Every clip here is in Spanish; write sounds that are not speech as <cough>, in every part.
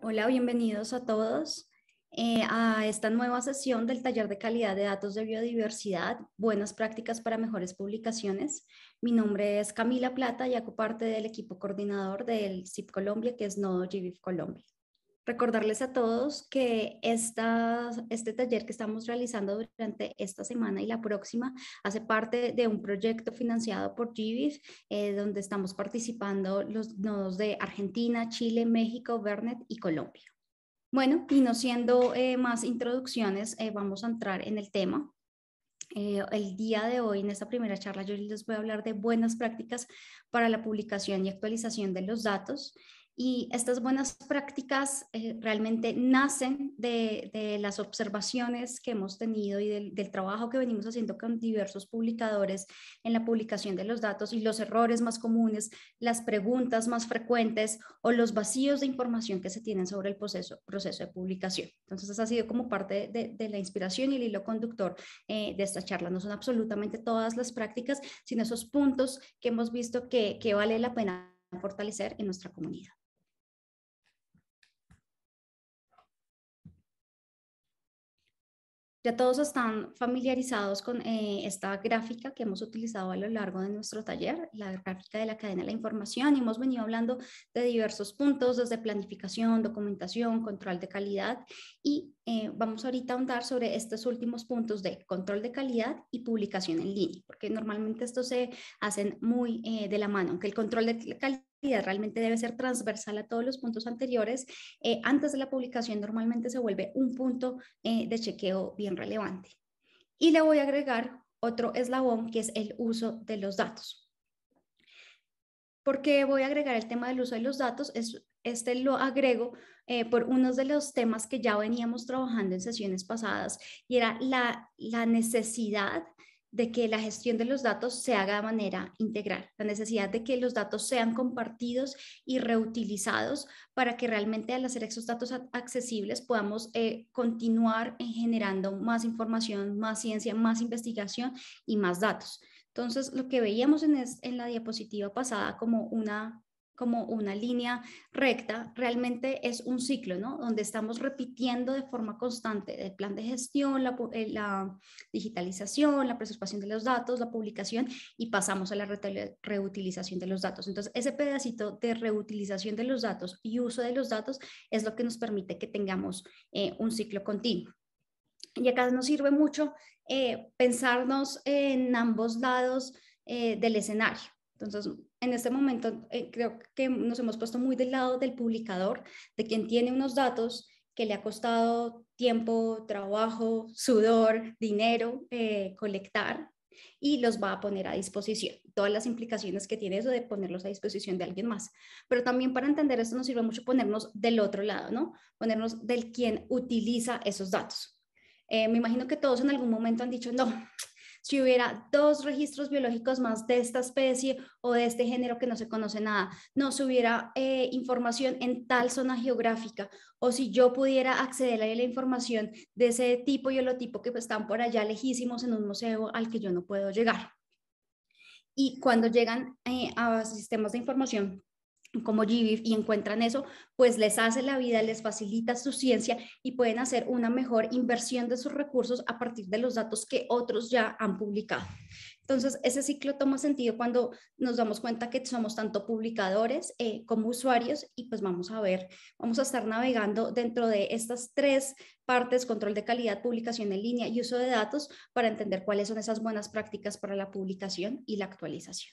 Hola, bienvenidos a todos eh, a esta nueva sesión del taller de calidad de datos de biodiversidad, buenas prácticas para mejores publicaciones. Mi nombre es Camila Plata y hago parte del equipo coordinador del CIP Colombia, que es Nodo GBIF Colombia. Recordarles a todos que este taller que estamos realizando durante esta semana y la próxima hace parte de un proyecto financiado por GBIF, eh, donde estamos participando los nodos de Argentina, Chile, México, Vernet y Colombia. Bueno, y no siendo eh, más introducciones, eh, vamos a entrar en el tema. el día de hoy, en esta primera charla, yo les voy a hablar de buenas prácticas para la publicación y actualización de los datos. Y estas buenas prácticas eh, realmente nacen de, las observaciones que hemos tenido y del, trabajo que venimos haciendo con diversos publicadores en la publicación de los datos y los errores más comunes, las preguntas más frecuentes o los vacíos de información que se tienen sobre el proceso, de publicación. Entonces, esa ha sido como parte de, la inspiración y el hilo conductor eh, de esta charla. No son absolutamente todas las prácticas, sino esos puntos que hemos visto que vale la pena fortalecer en nuestra comunidad. todos están familiarizados con eh, esta gráfica que hemos utilizado a lo largo de nuestro taller, la gráfica de la cadena de la información, y hemos venido hablando de diversos puntos, desde planificación, documentación, control de calidad, y eh, vamos ahorita a ahondar sobre estos últimos puntos de control de calidad y publicación en línea, porque normalmente estos se hacen muy eh, de la mano, aunque el control de calidad realmente debe ser transversal a todos los puntos anteriores, eh, antes de la publicación normalmente se vuelve un punto eh, de chequeo bien relevante. Y le voy a agregar otro eslabón que es el uso de los datos. ¿Por qué voy a agregar el tema del uso de los datos? este lo agrego eh, por uno de los temas que ya veníamos trabajando en sesiones pasadas y era la, la necesidad de que la gestión de los datos se haga de manera integral, la necesidad de que los datos sean compartidos y reutilizados para que realmente al hacer esos datos accesibles podamos eh, continuar eh, generando más información, más ciencia, más investigación y más datos. Entonces, lo que veíamos en, en la diapositiva pasada como una como una línea recta, realmente es un ciclo, ¿no? Donde estamos repitiendo de forma constante el plan de gestión, la, eh, digitalización, la preservación de los datos, la publicación y pasamos a la reutilización de los datos. Entonces, ese pedacito de reutilización de los datos y uso de los datos es lo que nos permite que tengamos eh, un ciclo continuo. Y acá nos sirve mucho eh, pensarnos en ambos lados del escenario. Entonces, en este momento eh, creo que nos hemos puesto muy del lado del publicador, de quien tiene unos datos que le ha costado tiempo, trabajo, sudor, dinero, eh, colectar y los va a poner a disposición. Todas las implicaciones que tiene eso de ponerlos a disposición de alguien más. Pero también para entender esto nos sirve mucho ponernos del otro lado, ¿no? Ponernos del quien utiliza esos datos. Eh, me imagino que todos en algún momento han dicho, no, si hubiera dos registros biológicos más de esta especie o de este género que no se conoce nada, no se hubiera eh, información en tal zona geográfica o si yo pudiera acceder a la información de ese tipo y holotipo que pues, están por allá lejísimos en un museo al que yo no puedo llegar. Y cuando llegan eh, a sistemas de información como GBIF y encuentran eso, pues les hace la vida, les facilita su ciencia y pueden hacer una mejor inversión de sus recursos a partir de los datos que otros ya han publicado. Entonces, ese ciclo toma sentido cuando nos damos cuenta que somos tanto publicadores eh, como usuarios y pues vamos a ver, vamos a estar navegando dentro de estas tres partes, control de calidad, publicación en línea y uso de datos para entender cuáles son esas buenas prácticas para la publicación y la actualización.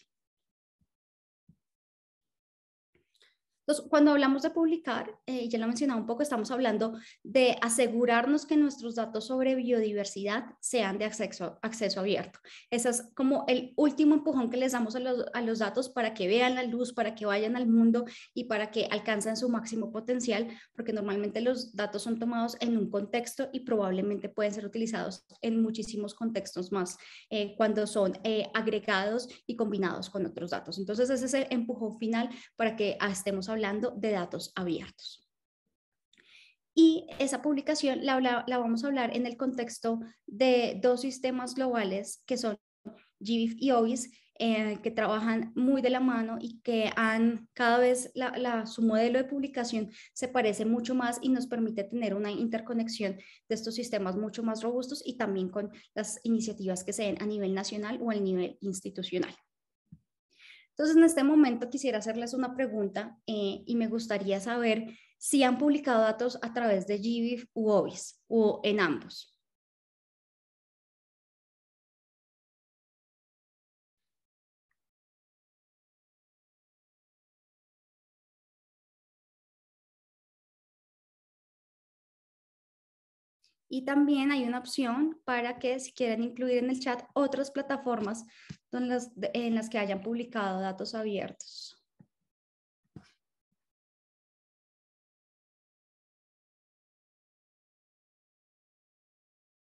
Entonces, cuando hablamos de publicar, eh, ya lo he mencionado un poco, estamos hablando de asegurarnos que nuestros datos sobre biodiversidad sean de acceso, acceso abierto. Ese es como el último empujón que les damos a los, a los datos para que vean la luz, para que vayan al mundo y para que alcancen su máximo potencial, porque normalmente los datos son tomados en un contexto y probablemente pueden ser utilizados en muchísimos contextos más eh, cuando son eh, agregados y combinados con otros datos. Entonces, ese es el empujón final para que estemos hablando hablando de datos abiertos. Y esa publicación la, vamos a hablar en el contexto de dos sistemas globales que son GBIF y OBIS, eh, que trabajan muy de la mano y que han cada vez su modelo de publicación se parece mucho más y nos permite tener una interconexión de estos sistemas mucho más robustos y también con las iniciativas que se den a nivel nacional o a nivel institucional. Entonces, en este momento quisiera hacerles una pregunta eh, y me gustaría saber si han publicado datos a través de GBIF u OBIS o en ambos. Y también hay una opción para que si quieren incluir en el chat otras plataformas en las que hayan publicado datos abiertos.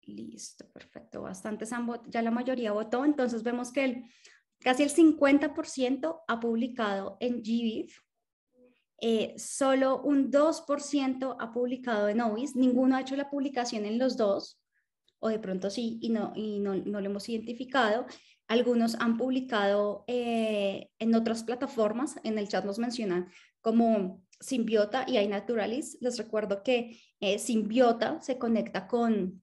Listo, perfecto. Bastante, han ya la mayoría votó, entonces vemos que casi el 50% ha publicado en GBIF eh, solo un 2% ha publicado en OVIS ninguno ha hecho la publicación en los dos, o de pronto sí, y no, y no, no lo hemos identificado. Algunos han publicado eh, en otras plataformas, en el chat nos mencionan como Symbiota y iNaturalist. Les recuerdo que eh, Symbiota se conecta con,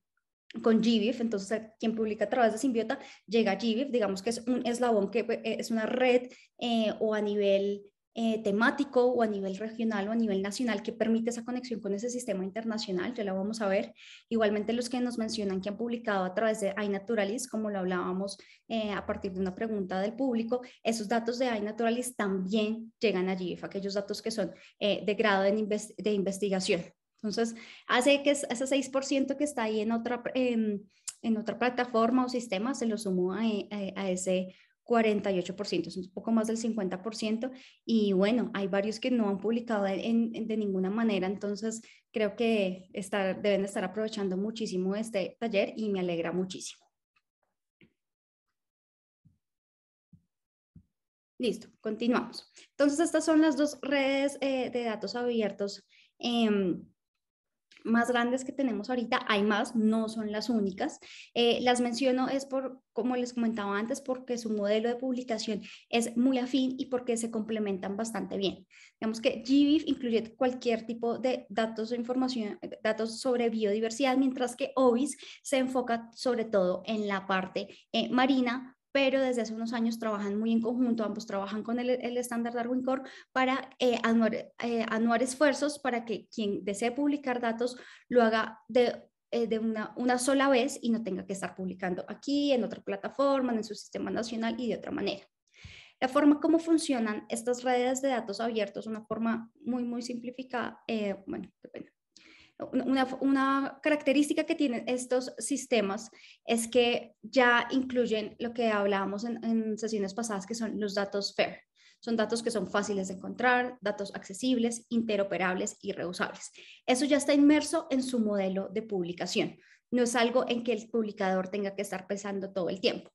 con GBIF, entonces quien publica a través de Symbiota llega a GBIF, digamos que es un eslabón que pues, es una red eh, o a nivel eh, temático o a nivel regional o a nivel nacional que permite esa conexión con ese sistema internacional, ya lo vamos a ver. Igualmente los que nos mencionan que han publicado a través de iNaturalis, como lo hablábamos eh, a partir de una pregunta del público, esos datos de iNaturalis también llegan allí, aquellos datos que son eh, de grado de, investigación. Entonces, hace que ese 6% que está ahí en otra en otra plataforma o sistema, se lo sumó a, a, a, ese 48%, es un poco más del 50%, y bueno, hay varios que no han publicado en, de ninguna manera, entonces creo que estar, deben estar aprovechando muchísimo este taller y me alegra muchísimo. Listo, continuamos. Entonces, estas son las dos redes eh, de datos abiertos em, más grandes que tenemos ahorita, hay más, no son las únicas. Eh, las menciono es por, como les comentaba antes, porque su modelo de publicación es muy afín y porque se complementan bastante bien. Digamos que GBIF incluye cualquier tipo de datos o información, datos sobre biodiversidad, mientras que OBIS se enfoca sobre todo en la parte eh, marina, pero desde hace unos años trabajan muy en conjunto, ambos trabajan con el, estándar Darwin Core para eh, eh, anuar, esfuerzos para que quien desee publicar datos lo haga de, eh, de una, sola vez y no tenga que estar publicando aquí, en otra plataforma, en su sistema nacional y de otra manera. La forma como funcionan estas redes de datos abiertos, una forma muy, muy simplificada, eh, bueno, depende, una, característica que tienen estos sistemas es que ya incluyen lo que hablábamos en, en sesiones pasadas, que son los datos FAIR. Son datos que son fáciles de encontrar, datos accesibles, interoperables y reusables. Eso ya está inmerso en su modelo de publicación. No es algo en que el publicador tenga que estar pensando todo el tiempo.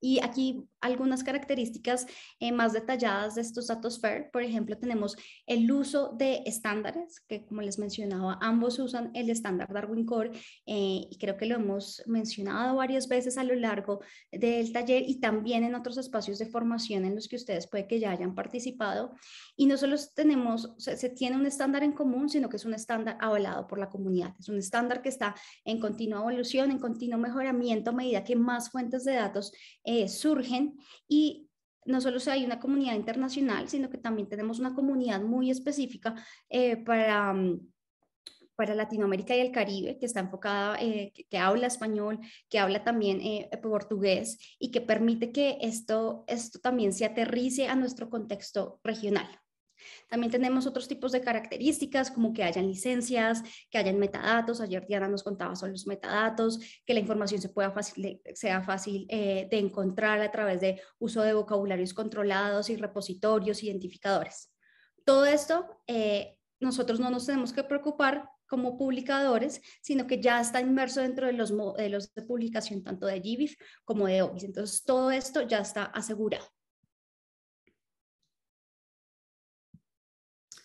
Y aquí algunas características eh, más detalladas de estos datos FAIR. Por ejemplo, tenemos el uso de estándares, que como les mencionaba, ambos usan el estándar Darwin Core eh, y creo que lo hemos mencionado varias veces a lo largo del taller y también en otros espacios de formación en los que ustedes puede que ya hayan participado. Y no solo tenemos, se tiene un estándar en común, sino que es un estándar avalado por la comunidad. Es un estándar que está en continua evolución, en continuo mejoramiento a medida que más fuentes de datos eh, surgen y no solo hay una comunidad internacional, sino que también tenemos una comunidad muy específica eh, para... Mm, para Latinoamérica y el Caribe, que está enfocada, eh, que, habla español, que habla también portugués y que permite que esto, esto también se aterrice a nuestro contexto regional. También tenemos otros tipos de características como que hayan licencias, que hayan metadatos. Ayer Diana nos contaba sobre los metadatos, que la información sea fácil eh, de encontrar a través de uso de vocabularios controlados y repositorios identificadores. Todo esto eh, nosotros no nos tenemos que preocupar como publicadores, sino que ya está inmerso dentro de los modelos de publicación tanto de GBIF como de OBIS. Entonces, todo esto ya está asegurado.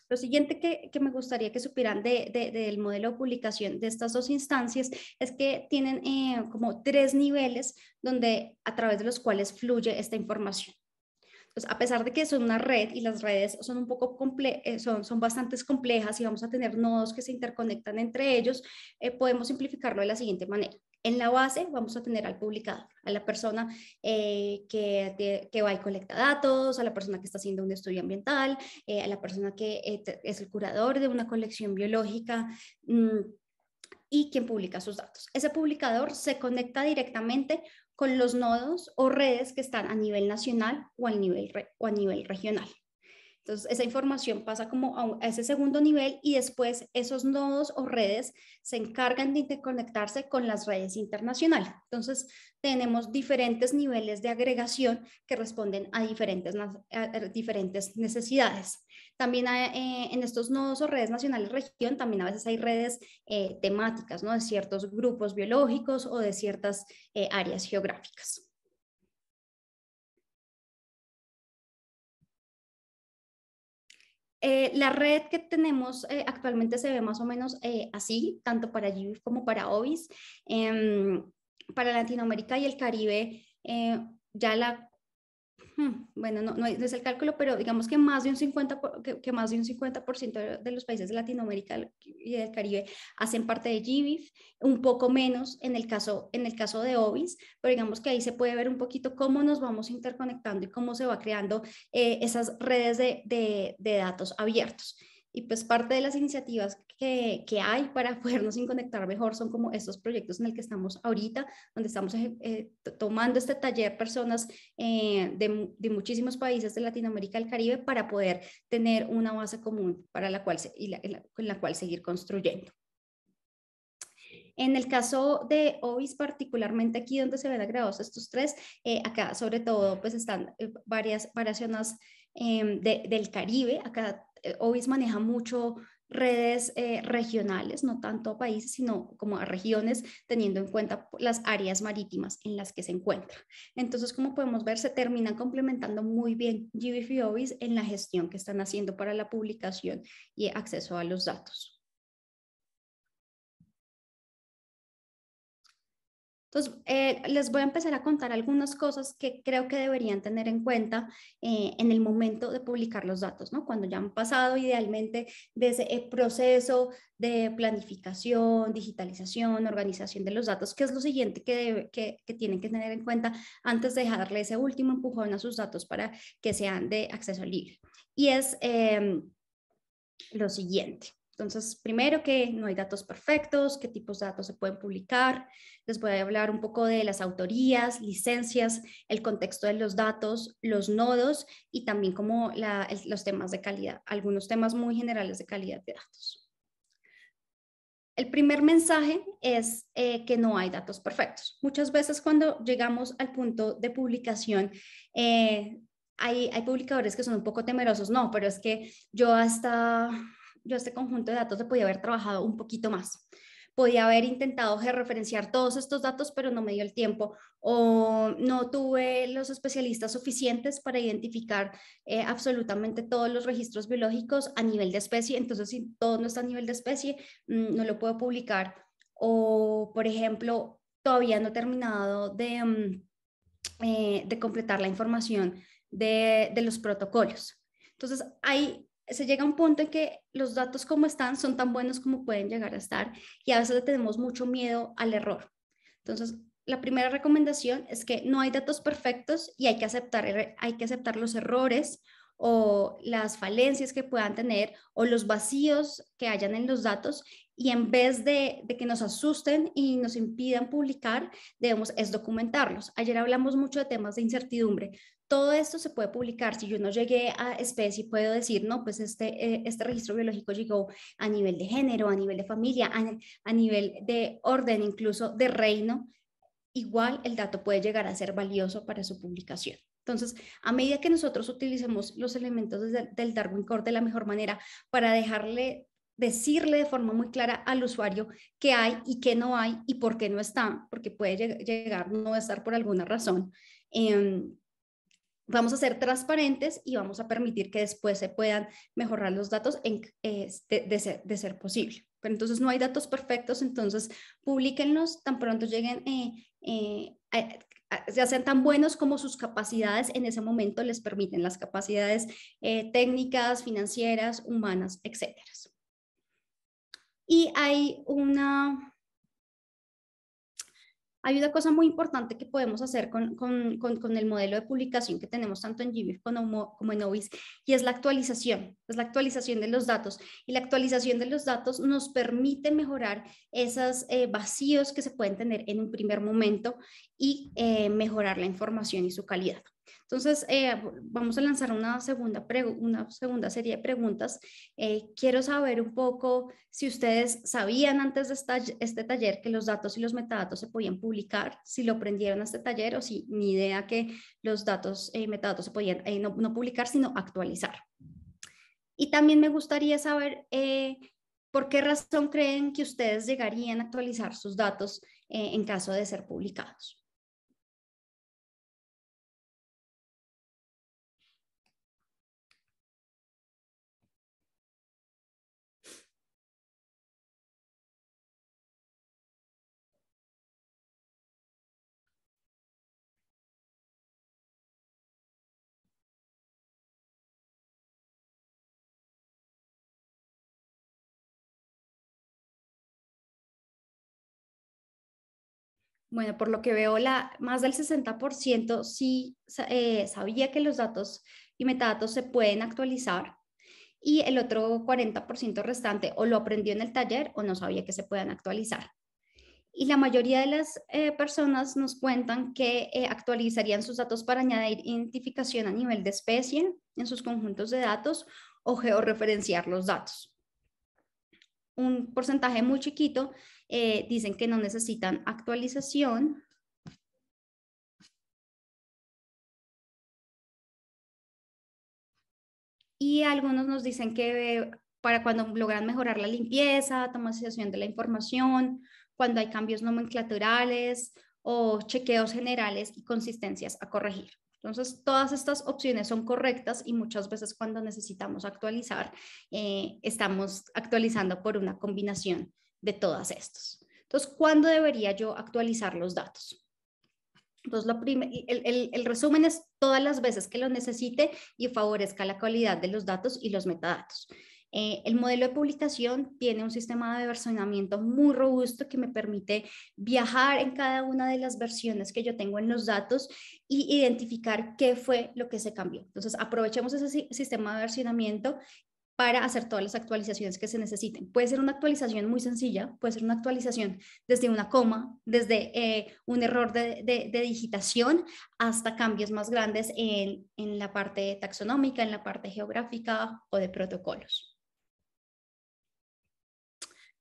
Lo siguiente que, me gustaría que supieran de, del modelo de publicación de estas dos instancias es que tienen eh, como tres niveles donde a través de los cuales fluye esta información. Entonces, a pesar de que son una red y las redes son un poco eh, son, son bastante complejas y vamos a tener nodos que se interconectan entre ellos, eh, podemos simplificarlo de la siguiente manera. En la base vamos a tener al publicador, a la persona eh, que, va y colecta datos, a la persona que está haciendo un estudio ambiental, eh, a la persona que eh, es el curador de una colección biológica. Mm, y quien publica sus datos. Ese publicador se conecta directamente con los nodos o redes que están a nivel nacional o, nivel, o a nivel regional. Entonces, esa información pasa como a, ese segundo nivel y después esos nodos o redes se encargan de interconectarse con las redes internacionales. Entonces, tenemos diferentes niveles de agregación que responden a diferentes, diferentes necesidades. También eh, en estos nodos o redes nacionales región, también a veces hay redes eh, temáticas, ¿no? De ciertos grupos biológicos o de ciertas eh, áreas geográficas. Eh, la red que tenemos eh, actualmente se ve más o menos eh, así, tanto para GIF como para OBIS. Em, para Latinoamérica y el Caribe, ya la bueno, no, es el cálculo, pero digamos que más de un 50%, que, más de, un 50 de los países de Latinoamérica y del Caribe hacen parte de GBIF, un poco menos en el, caso, en el caso de OBIS, pero digamos que ahí se puede ver un poquito cómo nos vamos interconectando y cómo se va creando eh, esas redes de datos abiertos. Y pues parte de las iniciativas que, que, hay para <laughs> podernos conectar mejor son como estos proyectos en el que estamos ahorita, donde estamos eh, tomando este taller personas eh, de, de, muchísimos países de Latinoamérica y el Caribe para poder tener una base común para la cual y con la cual seguir construyendo. En el caso de OVIS, particularmente aquí donde se ven agregados estos tres, eh, acá sobre todo pues están varias, paraciones em, del Caribe, acá eh, OVIS maneja mucho redes eh, regionales, no tanto a países, sino como a regiones, teniendo en cuenta las áreas marítimas en las que se encuentra. Entonces, como podemos ver, se terminan complementando muy bien GBF y OVIS en la gestión que están haciendo para la publicación y acceso a los datos. Entonces, eh, les voy a empezar a contar algunas cosas que creo que deberían tener en cuenta eh, en el momento de publicar los datos, ¿no? Cuando ya han pasado idealmente de ese eh, proceso de planificación, digitalización, organización de los datos, que es lo siguiente que, tienen que tener en cuenta antes de darle ese último empujón a sus datos para que sean de acceso libre. Y es em, lo siguiente. Entonces, primero que no hay datos perfectos, qué tipos de datos se pueden publicar. Les voy a hablar un poco de las autorías, licencias, el contexto de los datos, los nodos y también como los temas de calidad, algunos temas muy generales de calidad de datos. El primer mensaje es eh, que no hay datos perfectos. Muchas veces cuando llegamos al punto de publicación, eh, hay, hay, publicadores que son un poco temerosos, no, pero es que yo hasta yo este conjunto de datos se podía haber trabajado un poquito más. Podía haber intentado referenciar todos estos datos, pero no me dio el tiempo o no tuve los especialistas suficientes para identificar eh, absolutamente todos los registros biológicos a nivel de especie. Entonces, si todo no está a nivel de especie, mm, no lo puedo publicar. O, por ejemplo, todavía no he terminado de, mm, eh, de completar la información de, de los protocolos. Entonces, hay se llega a un punto en que los datos como están son tan buenos como pueden llegar a estar y a veces tenemos mucho miedo al error. Entonces, la primera recomendación es que no hay datos perfectos y hay que aceptar, hay que aceptar los errores o las falencias que puedan tener o los vacíos que hayan en los datos y en vez de, de, que nos asusten y nos impidan publicar, debemos es documentarlos. Ayer hablamos mucho de temas de incertidumbre. Todo esto se puede publicar. Si yo no llegué a especie, puedo decir, no, pues este, eh, este registro biológico llegó a nivel de género, a nivel de familia, a, nivel de orden, incluso de reino. Igual el dato puede llegar a ser valioso para su publicación. Entonces, a medida que nosotros utilicemos los elementos del Darwin Core de la mejor manera para dejarle, decirle de forma muy clara al usuario qué hay y qué no hay y por qué no está, porque puede llegar no estar por alguna razón, em, vamos a ser transparentes y vamos a permitir que después se puedan mejorar los datos en, este, de, ser, posible. Pero entonces no hay datos perfectos, entonces publiquenlos tan pronto lleguen, eh, eh, sean tan buenos como sus capacidades en ese momento les permiten, las capacidades eh, técnicas, financieras, humanas, etc. Y hay una hay una cosa muy importante que podemos hacer con, el modelo de publicación que tenemos tanto en GBIF como, en OBIS y es la actualización, es la actualización de los datos. Y la actualización de los datos nos permite mejorar esos eh, vacíos que se pueden tener en un primer momento y eh, mejorar la información y su calidad. Entonces, eh, vamos a lanzar una segunda, una segunda serie de preguntas. Eh, quiero saber un poco si ustedes sabían antes de este taller que los datos y los metadatos se podían publicar, si lo aprendieron a este taller o si ni idea que los datos y eh, metadatos se podían no, publicar, sino actualizar. Y también me gustaría saber por qué razón creen que ustedes llegarían a actualizar sus datos en caso de ser publicados. Bueno, por lo que veo, la, más del 60% sí eh, sabía que los datos y metadatos se pueden actualizar y el otro 40% restante o lo aprendió en el taller o no sabía que se puedan actualizar. Y la mayoría de las eh, personas nos cuentan que eh, actualizarían sus datos para añadir identificación a nivel de especie en sus conjuntos de datos o georreferenciar los datos. Un porcentaje muy chiquito eh, dicen que no necesitan actualización. Y algunos nos dicen que eh, para cuando logran mejorar la limpieza, automatización de la información, cuando hay cambios nomenclaturales o chequeos generales y consistencias a corregir. Entonces, todas estas opciones son correctas y muchas veces cuando necesitamos actualizar, eh, estamos actualizando por una combinación de todas estas. Entonces, ¿cuándo debería yo actualizar los datos? Entonces, el, el, resumen es todas las veces que lo necesite y favorezca la calidad de los datos y los metadatos. Eh, el modelo de publicación tiene un sistema de versionamiento muy robusto que me permite viajar en cada una de las versiones que yo tengo en los datos y identificar qué fue lo que se cambió. Entonces, aprovechemos ese sistema de versionamiento para hacer todas las actualizaciones que se necesiten. Puede ser una actualización muy sencilla, puede ser una actualización desde una coma, desde eh, un error de, digitación hasta cambios más grandes en, la parte taxonómica, en la parte geográfica o de protocolos.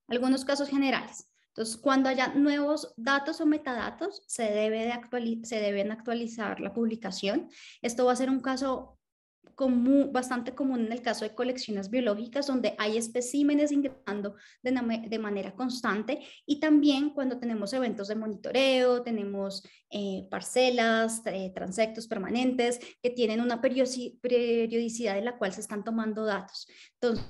Algunos casos generales. Entonces, cuando haya nuevos datos o metadatos, se, debe de se deben actualizar la publicación. Esto va a ser un caso bastante común en el caso de colecciones biológicas, donde hay especímenes ingresando de, manera constante y también cuando tenemos eventos de monitoreo, tenemos eh, parcelas, eh, transectos permanentes que tienen una periodicidad en la cual se están tomando datos. Entonces,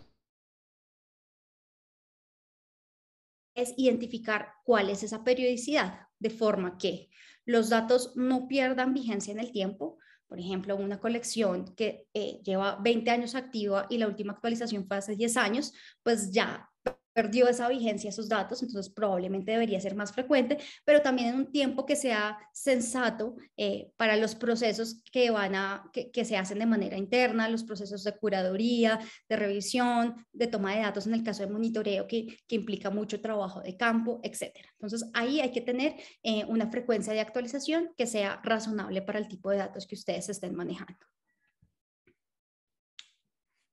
es identificar cuál es esa periodicidad, de forma que los datos no pierdan vigencia en el tiempo, por ejemplo, una colección que eh, lleva 20 años activa y la última actualización fue hace 10 años, pues ya perdió esa vigencia esos datos, entonces probablemente debería ser más frecuente, pero también en un tiempo que sea sensato eh, para los procesos que, van a, que, se hacen de manera interna, los procesos de curaduría, de revisión, de toma de datos en el caso de monitoreo, que, implica mucho trabajo de campo, etc. Entonces ahí hay que tener eh, una frecuencia de actualización que sea razonable para el tipo de datos que ustedes estén manejando.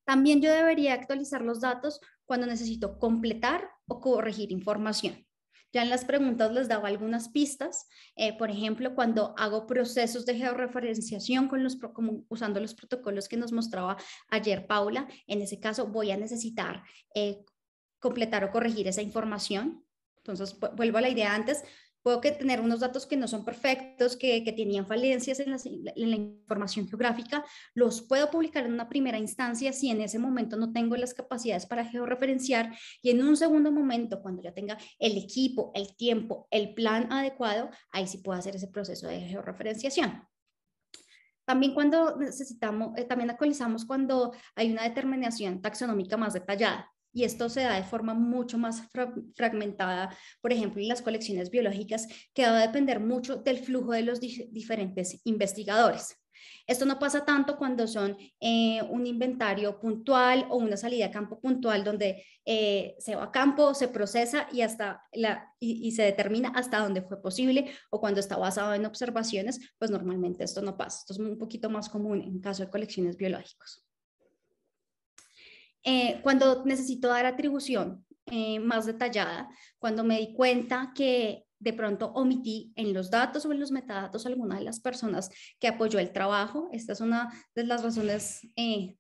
También yo debería actualizar los datos cuando necesito completar o corregir información. Ya en las preguntas les daba algunas pistas, eh, por ejemplo, cuando hago procesos de georreferenciación con los, usando los protocolos que nos mostraba ayer Paula, en ese caso voy a necesitar eh, completar o corregir esa información. Entonces, vuelvo a la idea antes, puedo que tener unos datos que no son perfectos, que, que tenían falencias en, la información geográfica, los puedo publicar en una primera instancia si en ese momento no tengo las capacidades para georreferenciar y en un segundo momento, cuando ya tenga el equipo, el tiempo, el plan adecuado, ahí sí puedo hacer ese proceso de georreferenciación. También cuando necesitamos, eh, también actualizamos cuando hay una determinación taxonómica más detallada y esto se da de forma mucho más fragmentada, por ejemplo, en las colecciones biológicas, que va a depender mucho del flujo de los diferentes investigadores. Esto no pasa tanto cuando son eh, un inventario puntual o una salida a campo puntual donde eh, se va a campo, se procesa y, hasta y, se determina hasta dónde fue posible o cuando está basado en observaciones, pues normalmente esto no pasa. Esto es un poquito más común en caso de colecciones biológicas. Eh, cuando necesito dar atribución eh, más detallada, cuando me di cuenta que de pronto omití en los datos o en los metadatos alguna de las personas que apoyó el trabajo. Esta es una de las razones eh,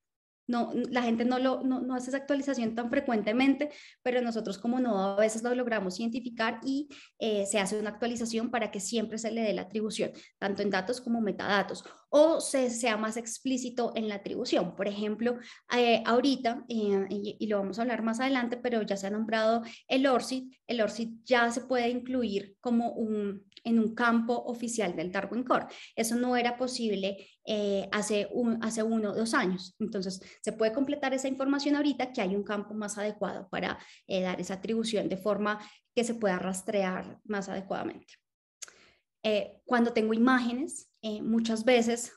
la gente no, lo, no, no, hace esa actualización tan frecuentemente, pero nosotros como no a veces lo logramos identificar y eh, se hace una actualización para que siempre se le dé la atribución, tanto en datos como metadatos, o se, sea más explícito en la atribución. Por ejemplo, eh, ahorita, eh, y, lo vamos a hablar más adelante, pero ya se ha nombrado el ORCID, el ORCID ya se puede incluir como un, en un campo oficial del Darwin Core. Eso no era posible eh, hace, hace uno o dos años. Entonces, se puede completar esa información ahorita que hay un campo más adecuado para eh, dar esa atribución de forma que se pueda rastrear más adecuadamente. Eh, cuando tengo imágenes, muchas veces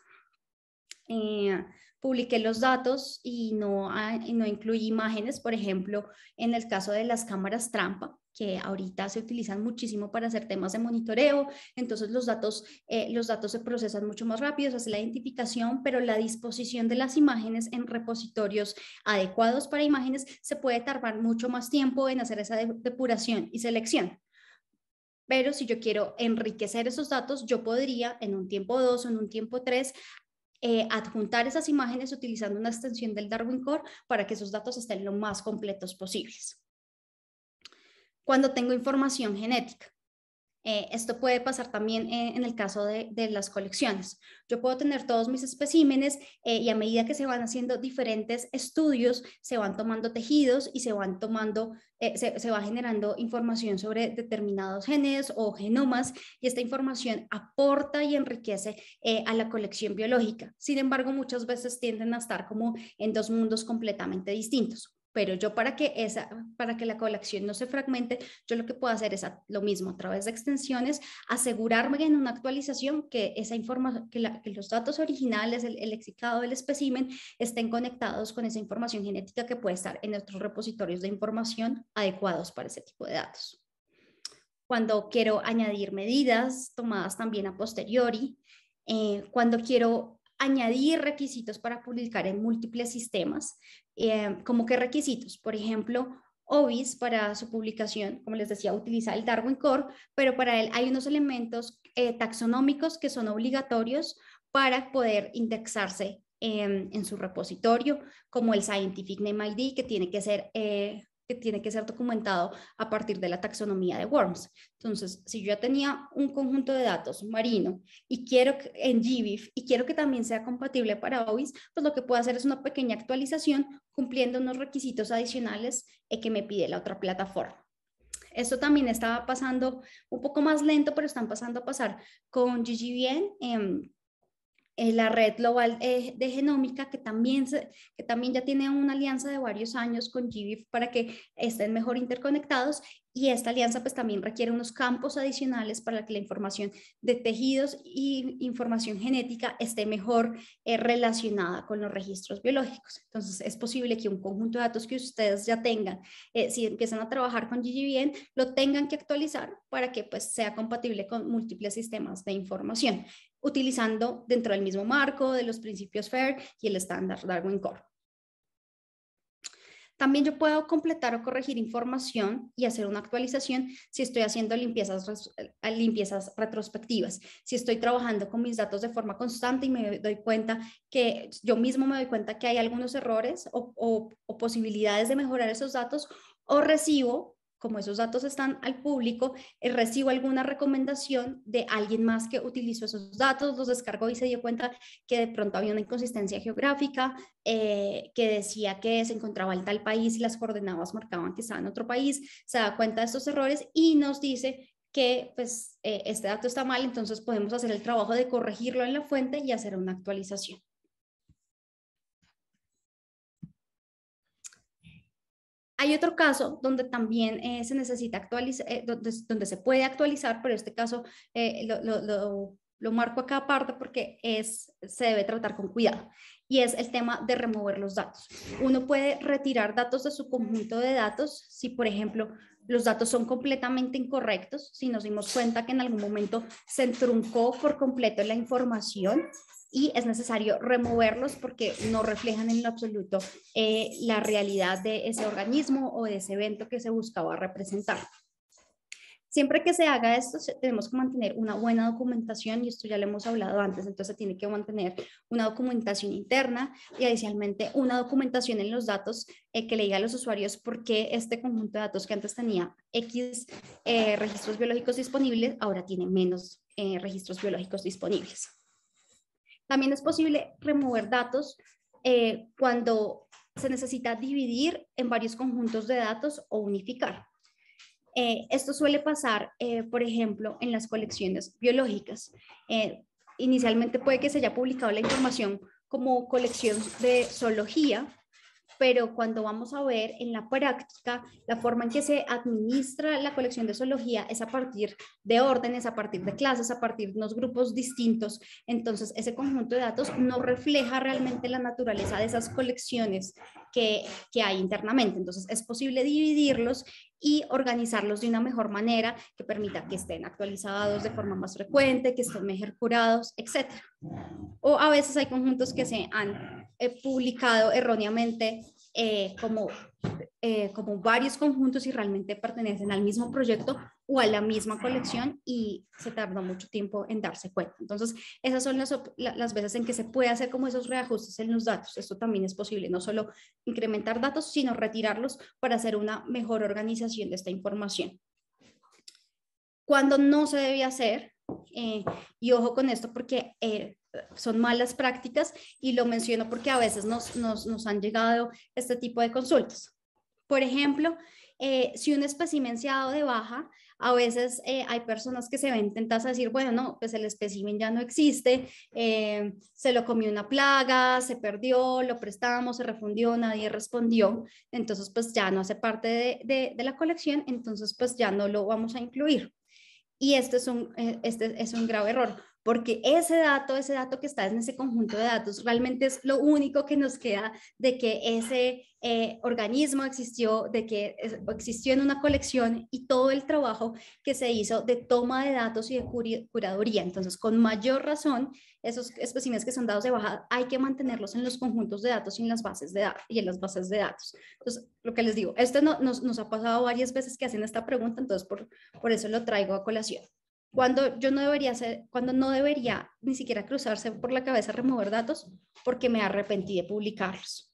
publiqué los datos y no, ah, no incluí imágenes, por ejemplo, en el caso de las cámaras trampa, que ahorita se utilizan muchísimo para hacer temas de monitoreo, entonces los datos, eh, los datos se procesan mucho más rápido, se hace la identificación, pero la disposición de las imágenes en repositorios adecuados para imágenes se puede tardar mucho más tiempo en hacer esa depuración y selección. Pero si yo quiero enriquecer esos datos, yo podría en un tiempo 2 o en un tiempo 3 eh, adjuntar esas imágenes utilizando una extensión del Darwin Core para que esos datos estén lo más completos posibles. Cuando tengo información genética, eh, esto puede pasar también eh, en, el caso de, las colecciones. Yo puedo tener todos mis especímenes eh, y a medida que se van haciendo diferentes estudios, se van tomando tejidos y se van tomando, se, va generando información sobre determinados genes o genomas y esta información aporta y enriquece a la colección biológica. Sin embargo, muchas veces tienden a estar como en dos mundos completamente distintos pero yo para que, esa, para que la colección no se fragmente, yo lo que puedo hacer es lo mismo a través de extensiones, asegurarme en una actualización que, esa información, que, los datos originales, el, el, lexicado del espécimen estén conectados con esa información genética que puede estar en nuestros repositorios de información adecuados para ese tipo de datos. Cuando quiero añadir medidas tomadas también a posteriori, eh, cuando quiero añadir requisitos para publicar en múltiples sistemas, eh, como qué requisitos, por ejemplo, OBIS para su publicación, como les decía, utiliza el Darwin Core, pero para él hay unos elementos eh, taxonómicos que son obligatorios para poder indexarse en, su repositorio, como el Scientific Name ID, que tiene que ser eh, que tiene que ser documentado a partir de la taxonomía de Worms. Entonces, si yo ya tenía un conjunto de datos marino y quiero en GBIF y quiero que también sea compatible para OIS, pues lo que puedo hacer es una pequeña actualización cumpliendo unos requisitos adicionales eh, que me pide la otra plataforma. Esto también estaba pasando un poco más lento, pero están pasando a pasar con GGBN. Em, eh, la Red Global eh, de, Genómica, que también, que también ya tiene una alianza de varios años con GBIF para que estén mejor interconectados. Y esta alianza pues también requiere unos campos adicionales para que la información de tejidos y información genética esté mejor eh, relacionada con los registros biológicos. Entonces es posible que un conjunto de datos que ustedes ya tengan, si empiezan a trabajar con GGBN, lo tengan que actualizar para que pues sea compatible con múltiples sistemas de información utilizando dentro del mismo marco de los principios FAIR y el estándar Darwin Core. También yo puedo completar o corregir información y hacer una actualización si estoy haciendo limpiezas, eh, limpiezas retrospectivas, si estoy trabajando con mis datos de forma constante y me doy cuenta que yo mismo me doy cuenta que hay algunos errores o posibilidades de mejorar esos datos o recibo como esos datos están al público, eh, recibo alguna recomendación de alguien más que utilizó esos datos, los descargó y se dio cuenta que de pronto había una inconsistencia geográfica, eh, que decía que se encontraba en tal país y las coordenadas marcaban que estaba en otro país, se da cuenta de estos errores y nos dice que pues eh, este dato está mal, entonces podemos hacer el trabajo de corregirlo en la fuente y hacer una actualización. Hay otro caso donde también eh, se necesita actualizar, eh, donde, se puede actualizar, pero este caso eh, lo, marco acá aparte porque es, se debe tratar con cuidado y es el tema de remover los datos. Uno puede retirar datos de su conjunto de datos si, por ejemplo, los datos son completamente incorrectos, si nos dimos cuenta que en algún momento se truncó por completo la información, y es necesario removerlos porque no reflejan en lo absoluto eh, la realidad de ese organismo o de ese evento que se buscaba representar. Siempre que se haga esto, tenemos que mantener una buena documentación, y esto ya lo hemos hablado antes, entonces tiene que mantener una documentación interna y adicionalmente una documentación en los datos eh, que le diga a los usuarios por qué este conjunto de datos que antes tenía X eh, registros biológicos disponibles, ahora tiene menos registros biológicos disponibles. También es posible remover datos eh, cuando se necesita dividir en varios conjuntos de datos o unificar. Eh, esto suele pasar, eh, por ejemplo, en las colecciones biológicas. inicialmente puede que se haya publicado la información como colección de zoología pero cuando vamos a ver en la práctica la forma en que se administra la colección de zoología es a partir de órdenes, a partir de clases, a partir de unos grupos distintos. Entonces, ese conjunto de datos no refleja realmente la naturaleza de esas colecciones que, que hay internamente. Entonces, es posible dividirlos y organizarlos de una mejor manera que permita que estén actualizados de forma más frecuente, que estén mejor curados, etc. O a veces hay conjuntos que se han eh, publicado erróneamente eh, como, eh, como varios conjuntos y realmente pertenecen al mismo proyecto o a la misma colección y se tarda mucho tiempo en darse cuenta. Entonces, esas son las, veces en que se puede hacer como esos reajustes en los datos. Esto también es posible, no solo incrementar datos, sino retirarlos para hacer una mejor organización de esta información. Cuando no se debe hacer, eh, y ojo con esto porque son malas prácticas y lo menciono porque a veces nos, han llegado este tipo de consultas. Por ejemplo, eh, si un espécimen se ha dado de baja, a veces eh, hay personas que se ven tentadas a decir, bueno, no, pues el espécimen ya no existe, eh, se lo comió una plaga, se perdió, lo prestamos, se refundió, nadie respondió, entonces pues ya no hace parte de, la colección, entonces pues ya no lo vamos a incluir. Y esto este es un grave error, porque ese dato, ese dato que está en ese conjunto de datos, realmente es lo único que nos queda de que ese eh, organismo existió, de que existió en una colección y todo el trabajo que se hizo de toma de datos y de curaduría. Entonces, con mayor razón, esos especímenes que son dados de baja hay que mantenerlos en los conjuntos de datos y en las bases de, y en las datos. Entonces, lo que les digo, esto nos, ha pasado varias veces que hacen esta pregunta, entonces por eso lo traigo a colación cuando yo no debería hacer, cuando no debería ni siquiera cruzarse por la cabeza remover datos porque me arrepentí de publicarlos.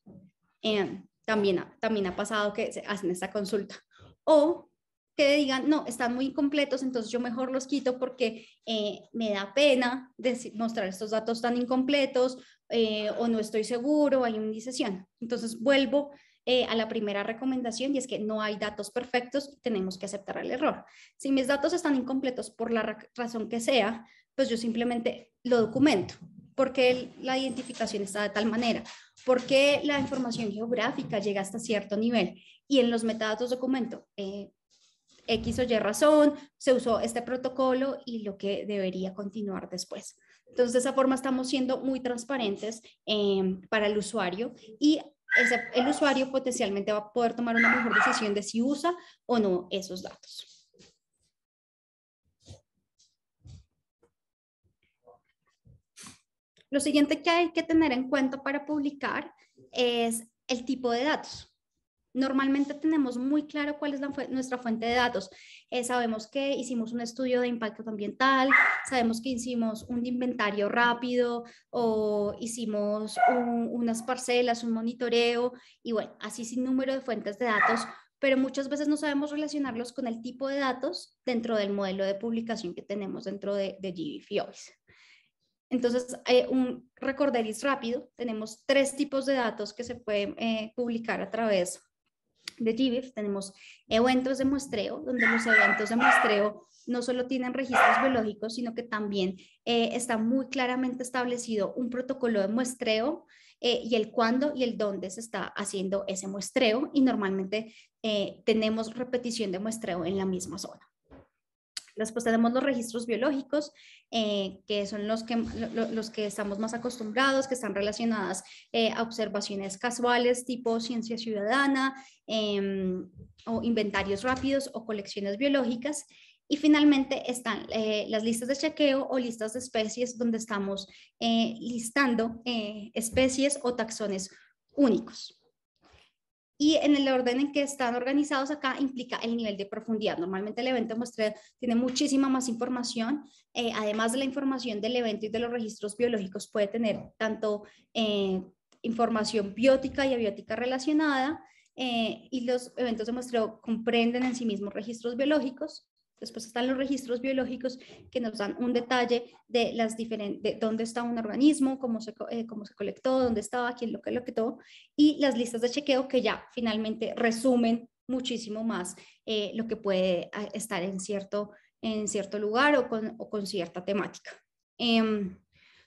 Eh, también, también ha pasado que hacen esta consulta. O que digan, no, están muy incompletos, entonces yo mejor los quito porque eh, me da pena mostrar estos datos tan incompletos eh, o no estoy seguro, hay una indecisión. Entonces vuelvo eh, a la primera recomendación y es que no hay datos perfectos, y tenemos que aceptar el error. Si mis datos están incompletos por la razón que sea, pues yo simplemente lo documento. porque la identificación está de tal manera? porque la información geográfica llega hasta cierto nivel? Y en los metadatos documento, eh, X o Y razón, se usó este protocolo y lo que debería continuar después. Entonces, de esa forma estamos siendo muy transparentes eh, para el usuario y el usuario potencialmente va a poder tomar una mejor decisión de si usa o no esos datos. Lo siguiente que hay que tener en cuenta para publicar es el tipo de datos. Normalmente tenemos muy claro cuál es nuestra fuente de datos. Eh, sabemos que hicimos un estudio de impacto ambiental, sabemos que hicimos un inventario rápido o hicimos unas parcelas, un monitoreo y bueno, así sin número de fuentes de datos, pero muchas veces no sabemos relacionarlos con el tipo de datos dentro del modelo de publicación que tenemos dentro de, de Entonces, eh, un recorderis rápido, tenemos tres tipos de datos que se pueden eh, publicar a través de GBIF tenemos eventos de muestreo, donde los eventos de muestreo no solo tienen registros biológicos, sino que también eh, está muy claramente establecido un protocolo de muestreo eh, y el cuándo y el dónde se está haciendo ese muestreo y normalmente eh, tenemos repetición de muestreo en la misma zona. Después pues, tenemos los registros biológicos, eh, que son los que, estamos más acostumbrados, que están relacionadas eh, a observaciones casuales tipo ciencia ciudadana em, o inventarios rápidos o colecciones biológicas. Y finalmente están eh, las listas de chequeo o listas de especies donde estamos listando especies o taxones únicos y en el orden en que están organizados acá implica el nivel de profundidad. Normalmente el evento muestreo tiene muchísima más información, eh, además de la información del evento y de los registros biológicos puede tener tanto eh, información biótica y abiótica relacionada eh, y los eventos de muestreo comprenden en sí mismos registros biológicos, Después están los registros biológicos que nos dan un detalle de las diferentes, dónde está un organismo, cómo se, eh, cómo se colectó, dónde estaba, quién lo colectó, y las listas de chequeo que ya finalmente resumen muchísimo más eh, lo que puede eh, estar en cierto, en cierto lugar o con, o con cierta temática. Em,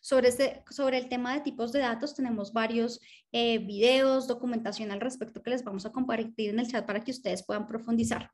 sobre, este, sobre el tema de tipos de datos, tenemos varios videos, documentación al respecto que les vamos a compartir en el chat para que ustedes puedan profundizar.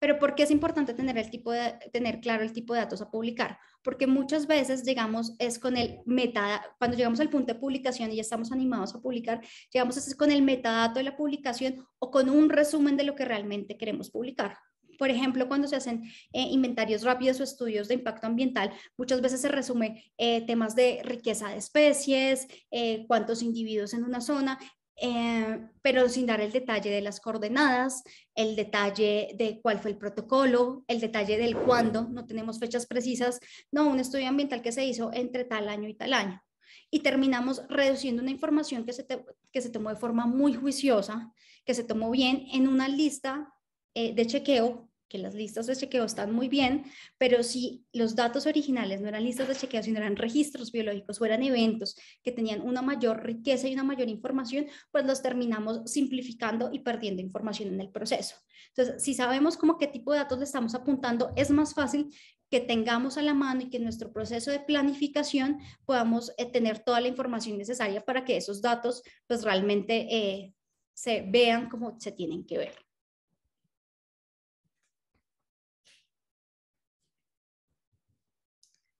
Pero ¿por qué es importante tener, el tipo de, tener claro el tipo de datos a publicar? Porque muchas veces llegamos es con el meta, cuando llegamos al punto de publicación y ya estamos animados a publicar, llegamos es con el metadato de la publicación o con un resumen de lo que realmente queremos publicar. Por ejemplo, cuando se hacen eh, inventarios rápidos o estudios de impacto ambiental, muchas veces se resume eh, temas de riqueza de especies, eh, cuántos individuos en una zona, eh, pero sin dar el detalle de las coordenadas, el detalle de cuál fue el protocolo, el detalle del cuándo, no tenemos fechas precisas, no, un estudio ambiental que se hizo entre tal año y tal año. Y terminamos reduciendo una información que se, que se tomó de forma muy juiciosa, que se tomó bien en una lista eh, de chequeo que las listas de chequeo están muy bien, pero si los datos originales no eran listas de chequeo, sino eran registros biológicos fueran eventos que tenían una mayor riqueza y una mayor información, pues los terminamos simplificando y perdiendo información en el proceso. Entonces, si sabemos como qué tipo de datos le estamos apuntando, es más fácil que tengamos a la mano y que en nuestro proceso de planificación podamos eh, tener toda la información necesaria para que esos datos pues realmente eh, se vean como se tienen que ver.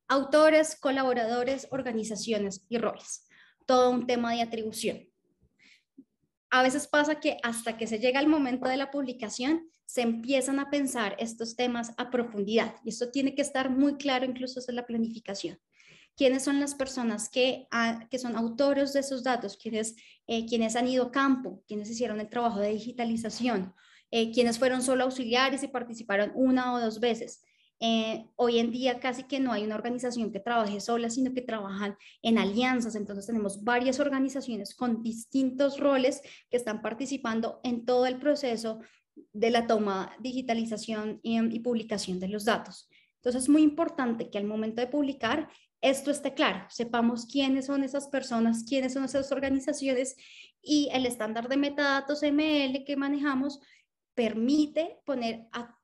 autores, colaboradores, organizaciones y roles. Todo un tema de atribución. A veces pasa que hasta que se llega el momento de la publicación, se empiezan a pensar estos temas a profundidad. Y esto tiene que estar muy claro incluso en la planificación. ¿Quiénes son las personas ah, que, son autores de esos datos? ¿Quiénes, eh, han ido a campo? ¿Quiénes hicieron el trabajo de digitalización? Eh, ¿Quiénes fueron solo auxiliares y participaron una o dos veces? Eh, hoy en día casi que no hay una organización que trabaje sola, sino que trabajan en alianzas. Entonces tenemos varias organizaciones con distintos roles que están participando en todo el proceso de la toma, digitalización y, em, publicación de los datos. Entonces es muy importante que al momento de publicar esto esté claro, sepamos quiénes son esas personas, quiénes son esas organizaciones y el estándar de metadatos ML que manejamos permite poner a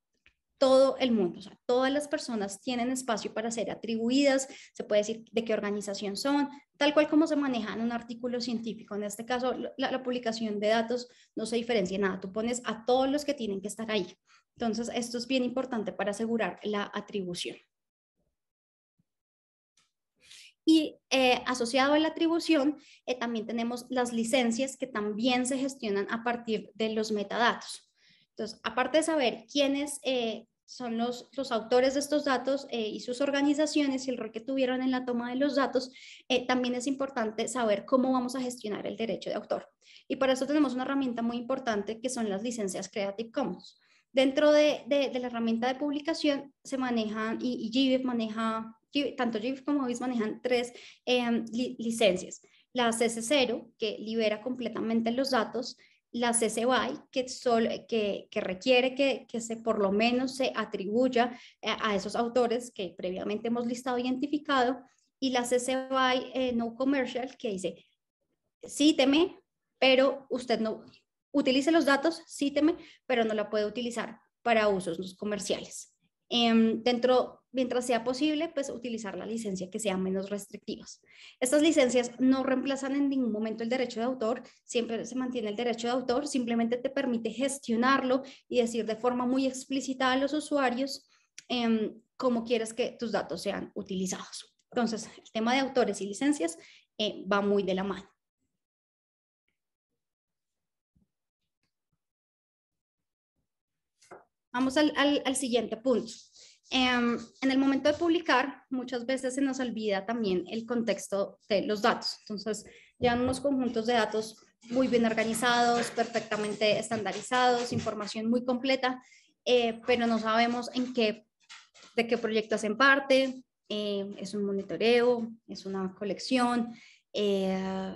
todo el mundo, o sea, todas las personas tienen espacio para ser atribuidas, se puede decir de qué organización son, tal cual como se maneja en un artículo científico. En este caso, la, publicación de datos no se diferencia en nada, tú pones a todos los que tienen que estar ahí. Entonces, esto es bien importante para asegurar la atribución. Y eh, asociado a la atribución, eh, también tenemos las licencias que también se gestionan a partir de los metadatos. Entonces, aparte de saber quiénes eh, son los, autores de estos datos eh, y sus organizaciones y el rol que tuvieron en la toma de los datos, eh, también es importante saber cómo vamos a gestionar el derecho de autor. Y para eso tenemos una herramienta muy importante que son las licencias Creative Commons. Dentro de, la herramienta de publicación se manejan, y, y GIF maneja, tanto GIF como GIF manejan tres licencias. La CC0, que libera completamente los datos, la CC que, que, requiere que, se por lo menos se atribuya a, esos autores que previamente hemos listado e identificado, y la CC BY eh, no commercial, que dice, cíteme, pero usted no utilice los datos, cíteme, pero no la puede utilizar para usos comerciales. Em, dentro, mientras sea posible, pues utilizar la licencia que sea menos restrictiva. Estas licencias no reemplazan en ningún momento el derecho de autor, siempre se mantiene el derecho de autor, simplemente te permite gestionarlo y decir de forma muy explícita a los usuarios em, cómo quieres que tus datos sean utilizados. Entonces, el tema de autores y licencias eh, va muy de la mano. Vamos al, siguiente punto. Em, en el momento de publicar, muchas veces se nos olvida también el contexto de los datos. Entonces, ya unos conjuntos de datos muy bien organizados, perfectamente estandarizados, información muy completa, eh, pero no sabemos en qué, de qué proyecto hacen parte, em, es un monitoreo, es una colección, eh,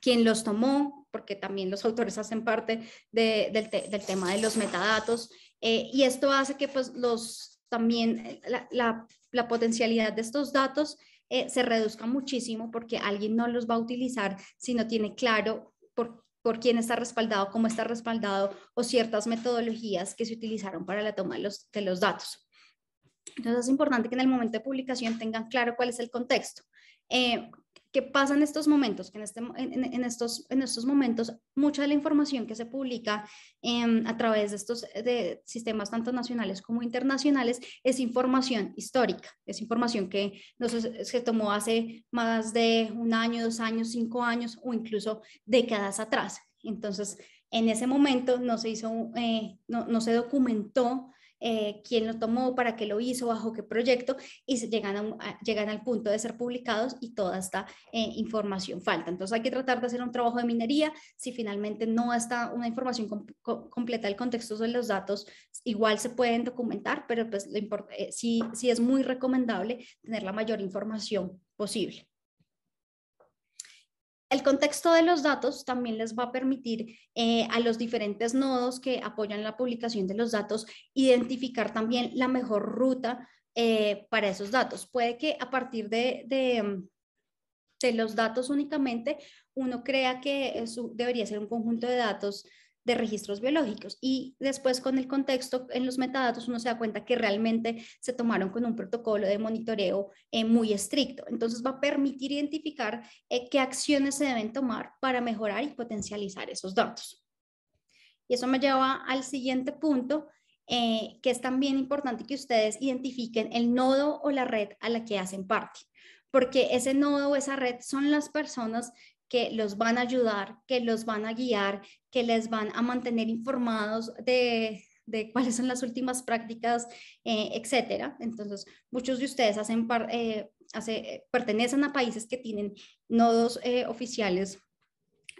quién los tomó, porque también los autores hacen parte del, del tema de los metadatos. Eh, y esto hace que pues los también eh, la, potencialidad de estos datos eh, se reduzca muchísimo porque alguien no los va a utilizar si no tiene claro por, quién está respaldado, cómo está respaldado o ciertas metodologías que se utilizaron para la toma de los, de los datos. Entonces es importante que en el momento de publicación tengan claro cuál es el contexto. ¿Qué pasa en estos momentos? Que este, en, estos, en estos momentos mucha de la información que se publica em, a través de estos sistemas tanto nacionales como internacionales es información histórica, es información que se, tomó hace más de un año, dos años, cinco años o incluso décadas atrás. Entonces, en ese momento no se hizo, eh, no, no se documentó eh, quién lo tomó, para qué lo hizo, bajo qué proyecto, y llegan, llegan al punto de ser publicados y toda esta eh, información falta. Entonces hay que tratar de hacer un trabajo de minería. Si finalmente no está una información completa del contexto de los datos, igual se pueden documentar, pero pues lo eh, sí es muy recomendable tener la mayor información posible. El contexto de los datos también les va a permitir eh, a los diferentes nodos que apoyan la publicación de los datos identificar también la mejor ruta eh, para esos datos. Puede que a partir de, de, mm, los datos únicamente uno crea que debería ser un conjunto de datos de registros biológicos. Y después con el contexto en los metadatos uno se da cuenta que realmente se tomaron con un protocolo de monitoreo eh, muy estricto. Entonces va a permitir identificar eh, qué acciones se deben tomar para mejorar y potencializar esos datos. Y eso me lleva al siguiente punto, eh, que es también importante que ustedes identifiquen el nodo o la red a la que hacen parte, porque ese nodo o esa red son las personas que los van a ayudar, que los van a guiar, que les van a mantener informados de, cuáles son las últimas prácticas, eh, etcétera. Entonces, muchos de ustedes hacen eh, pertenecen a países que tienen nodos eh, oficiales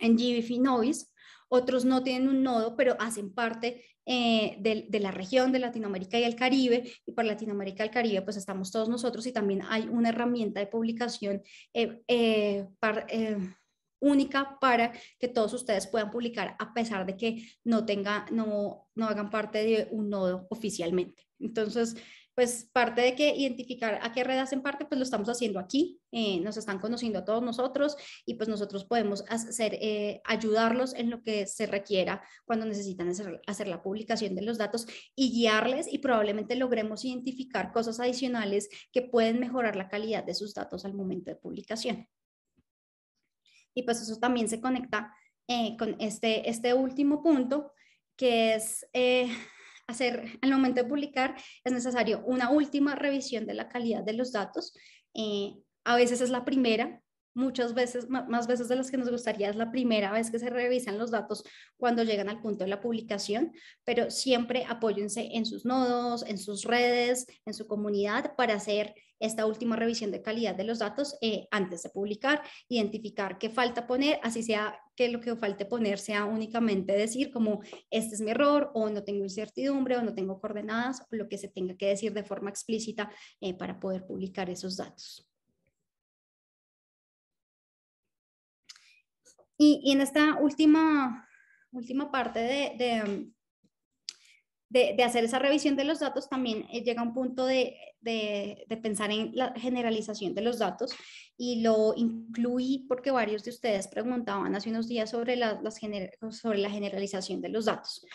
en GBFI Noise, otros no tienen un nodo, pero hacen parte eh, de, la región de Latinoamérica y el Caribe, y por Latinoamérica y el Caribe, pues estamos todos nosotros y también hay una herramienta de publicación única para que todos ustedes puedan publicar a pesar de que no tengan no no hagan parte de un nodo oficialmente. Entonces, pues parte de que identificar a qué red hacen parte, pues lo estamos haciendo aquí, eh, nos están conociendo a todos nosotros y pues nosotros podemos hacer, eh, ayudarlos en lo que se requiera cuando necesitan hacer, la publicación de los datos y guiarles y probablemente logremos identificar cosas adicionales que pueden mejorar la calidad de sus datos al momento de publicación. Y pues eso también se conecta eh, con este, este, último punto, que es eh, hacer, al momento de publicar, es necesario una última revisión de la calidad de los datos. Eh, a veces es la primera, muchas veces, más veces de las que nos gustaría, es la primera vez que se revisan los datos cuando llegan al punto de la publicación, pero siempre apóyense en sus nodos, en sus redes, en su comunidad para hacer esta última revisión de calidad de los datos eh, antes de publicar, identificar qué falta poner, así sea que lo que falte poner sea únicamente decir como este es mi error o no tengo incertidumbre o no tengo coordenadas, lo que se tenga que decir de forma explícita eh, para poder publicar esos datos. Y, en esta última, última parte de, de, hacer esa revisión de los datos, también eh, llega un punto de, pensar en la generalización de los datos y lo incluí porque varios de ustedes preguntaban hace unos días sobre la, las sobre la generalización de los datos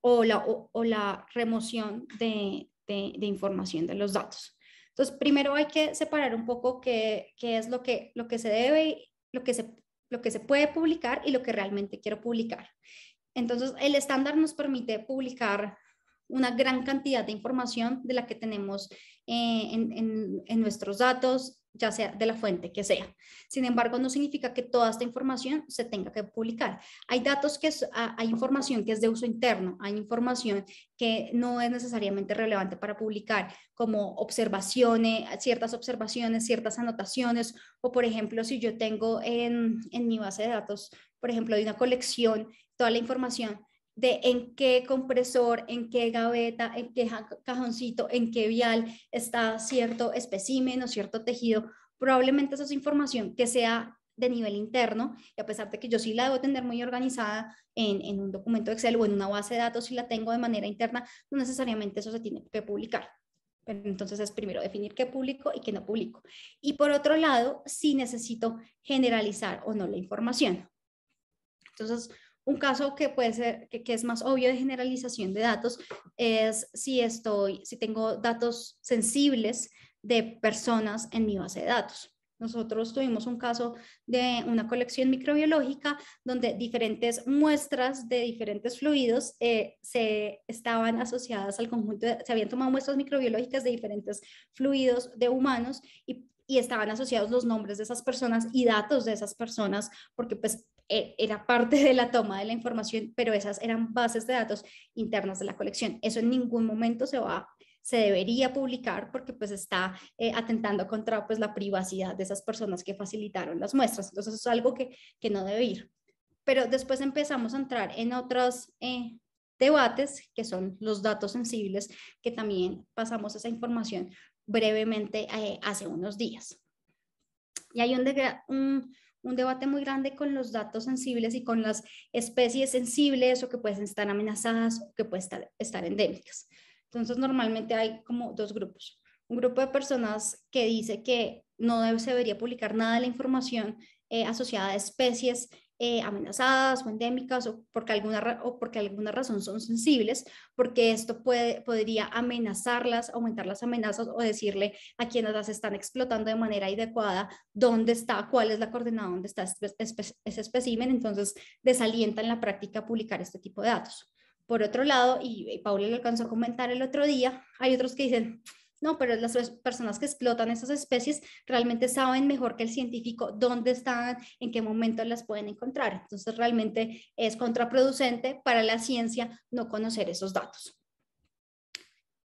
o la, la remoción de, información de los datos. Entonces, primero hay que separar un poco qué, es lo que, lo que se debe, lo que se lo que se puede publicar y lo que realmente quiero publicar. Entonces, el estándar nos permite publicar una gran cantidad de información de la que tenemos eh, en, nuestros datos ya sea de la fuente que sea. Sin embargo, no significa que toda esta información se tenga que publicar. Hay datos que es, ah, hay información que es de uso interno, hay información que no es necesariamente relevante para publicar, como observaciones, ciertas observaciones, ciertas anotaciones, o por ejemplo, si yo tengo en, en mi base de datos, por ejemplo, de una colección, toda la información de en qué compresor, en qué gaveta, en qué cajoncito, en qué vial está cierto espécimen o cierto tejido. Probablemente esa es información que sea de nivel interno, y a pesar de que yo sí la debo tener muy organizada en, un documento de Excel o en una base de datos, si la tengo de manera interna, no necesariamente eso se tiene que publicar. entonces es primero definir qué publico y qué no publico. Y por otro lado, si necesito generalizar o no la información. Entonces, un caso que puede ser, que, es más obvio de generalización de datos es si estoy, si tengo datos sensibles de personas en mi base de datos. Nosotros tuvimos un caso de una colección microbiológica donde diferentes muestras de diferentes fluidos eh, se estaban asociadas al conjunto, se habían tomado muestras microbiológicas de diferentes fluidos de humanos y, y estaban asociados los nombres de esas personas y datos de esas personas, porque pues eh, era parte de la toma de la información, pero esas eran bases de datos internas de la colección. Eso en ningún momento se va se debería publicar porque pues está eh, atentando contra pues la privacidad de esas personas que facilitaron las muestras. Entonces es algo que, que no debe ir. Pero después empezamos a entrar en otros eh, debates que son los datos sensibles que también pasamos esa información brevemente hace unos días. Y hay un, un un debate muy grande con los datos sensibles y con las especies sensibles o que pueden estar amenazadas o que pueden estar, endémicas. Entonces, normalmente hay como dos grupos. Un grupo de personas que dice que no debe, se debería publicar nada de la información eh, asociada a especies eh, amenazadas o endémicas o porque, alguna, o porque alguna razón son sensibles, porque esto puede, podría amenazarlas, aumentar las amenazas o decirle a quienes las están explotando de manera adecuada, dónde está, cuál es la coordenada donde está ese, especímen, entonces desalienta entonces desalientan la práctica publicar este tipo de datos. Por otro lado, y, Paula lo alcanzó a comentar el otro día, hay otros que dicen, ¿no? Pero las personas que explotan esas especies realmente saben mejor que el científico dónde están, en qué momento las pueden encontrar. Entonces realmente es contraproducente para la ciencia no conocer esos datos.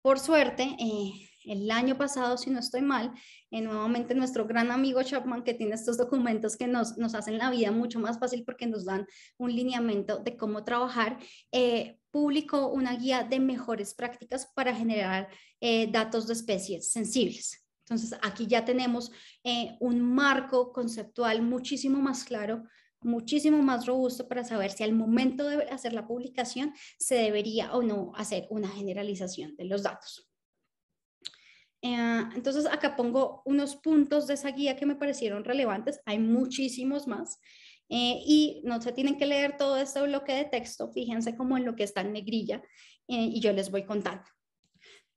Por suerte, eh, el año pasado, si no estoy mal, eh, nuevamente nuestro gran amigo Chapman, que tiene estos documentos que nos, hacen la vida mucho más fácil porque nos dan un lineamiento de cómo trabajar, eh, publicó una guía de mejores prácticas para generar eh, datos de especies sensibles. Entonces, aquí ya tenemos eh, un marco conceptual muchísimo más claro, muchísimo más robusto para saber si al momento de hacer la publicación se debería o no hacer una generalización de los datos. Eh, entonces, acá pongo unos puntos de esa guía que me parecieron relevantes. Hay muchísimos más. Eh, y no se tienen que leer todo este bloque de texto, fíjense como en lo que está en negrilla eh, y yo les voy contando.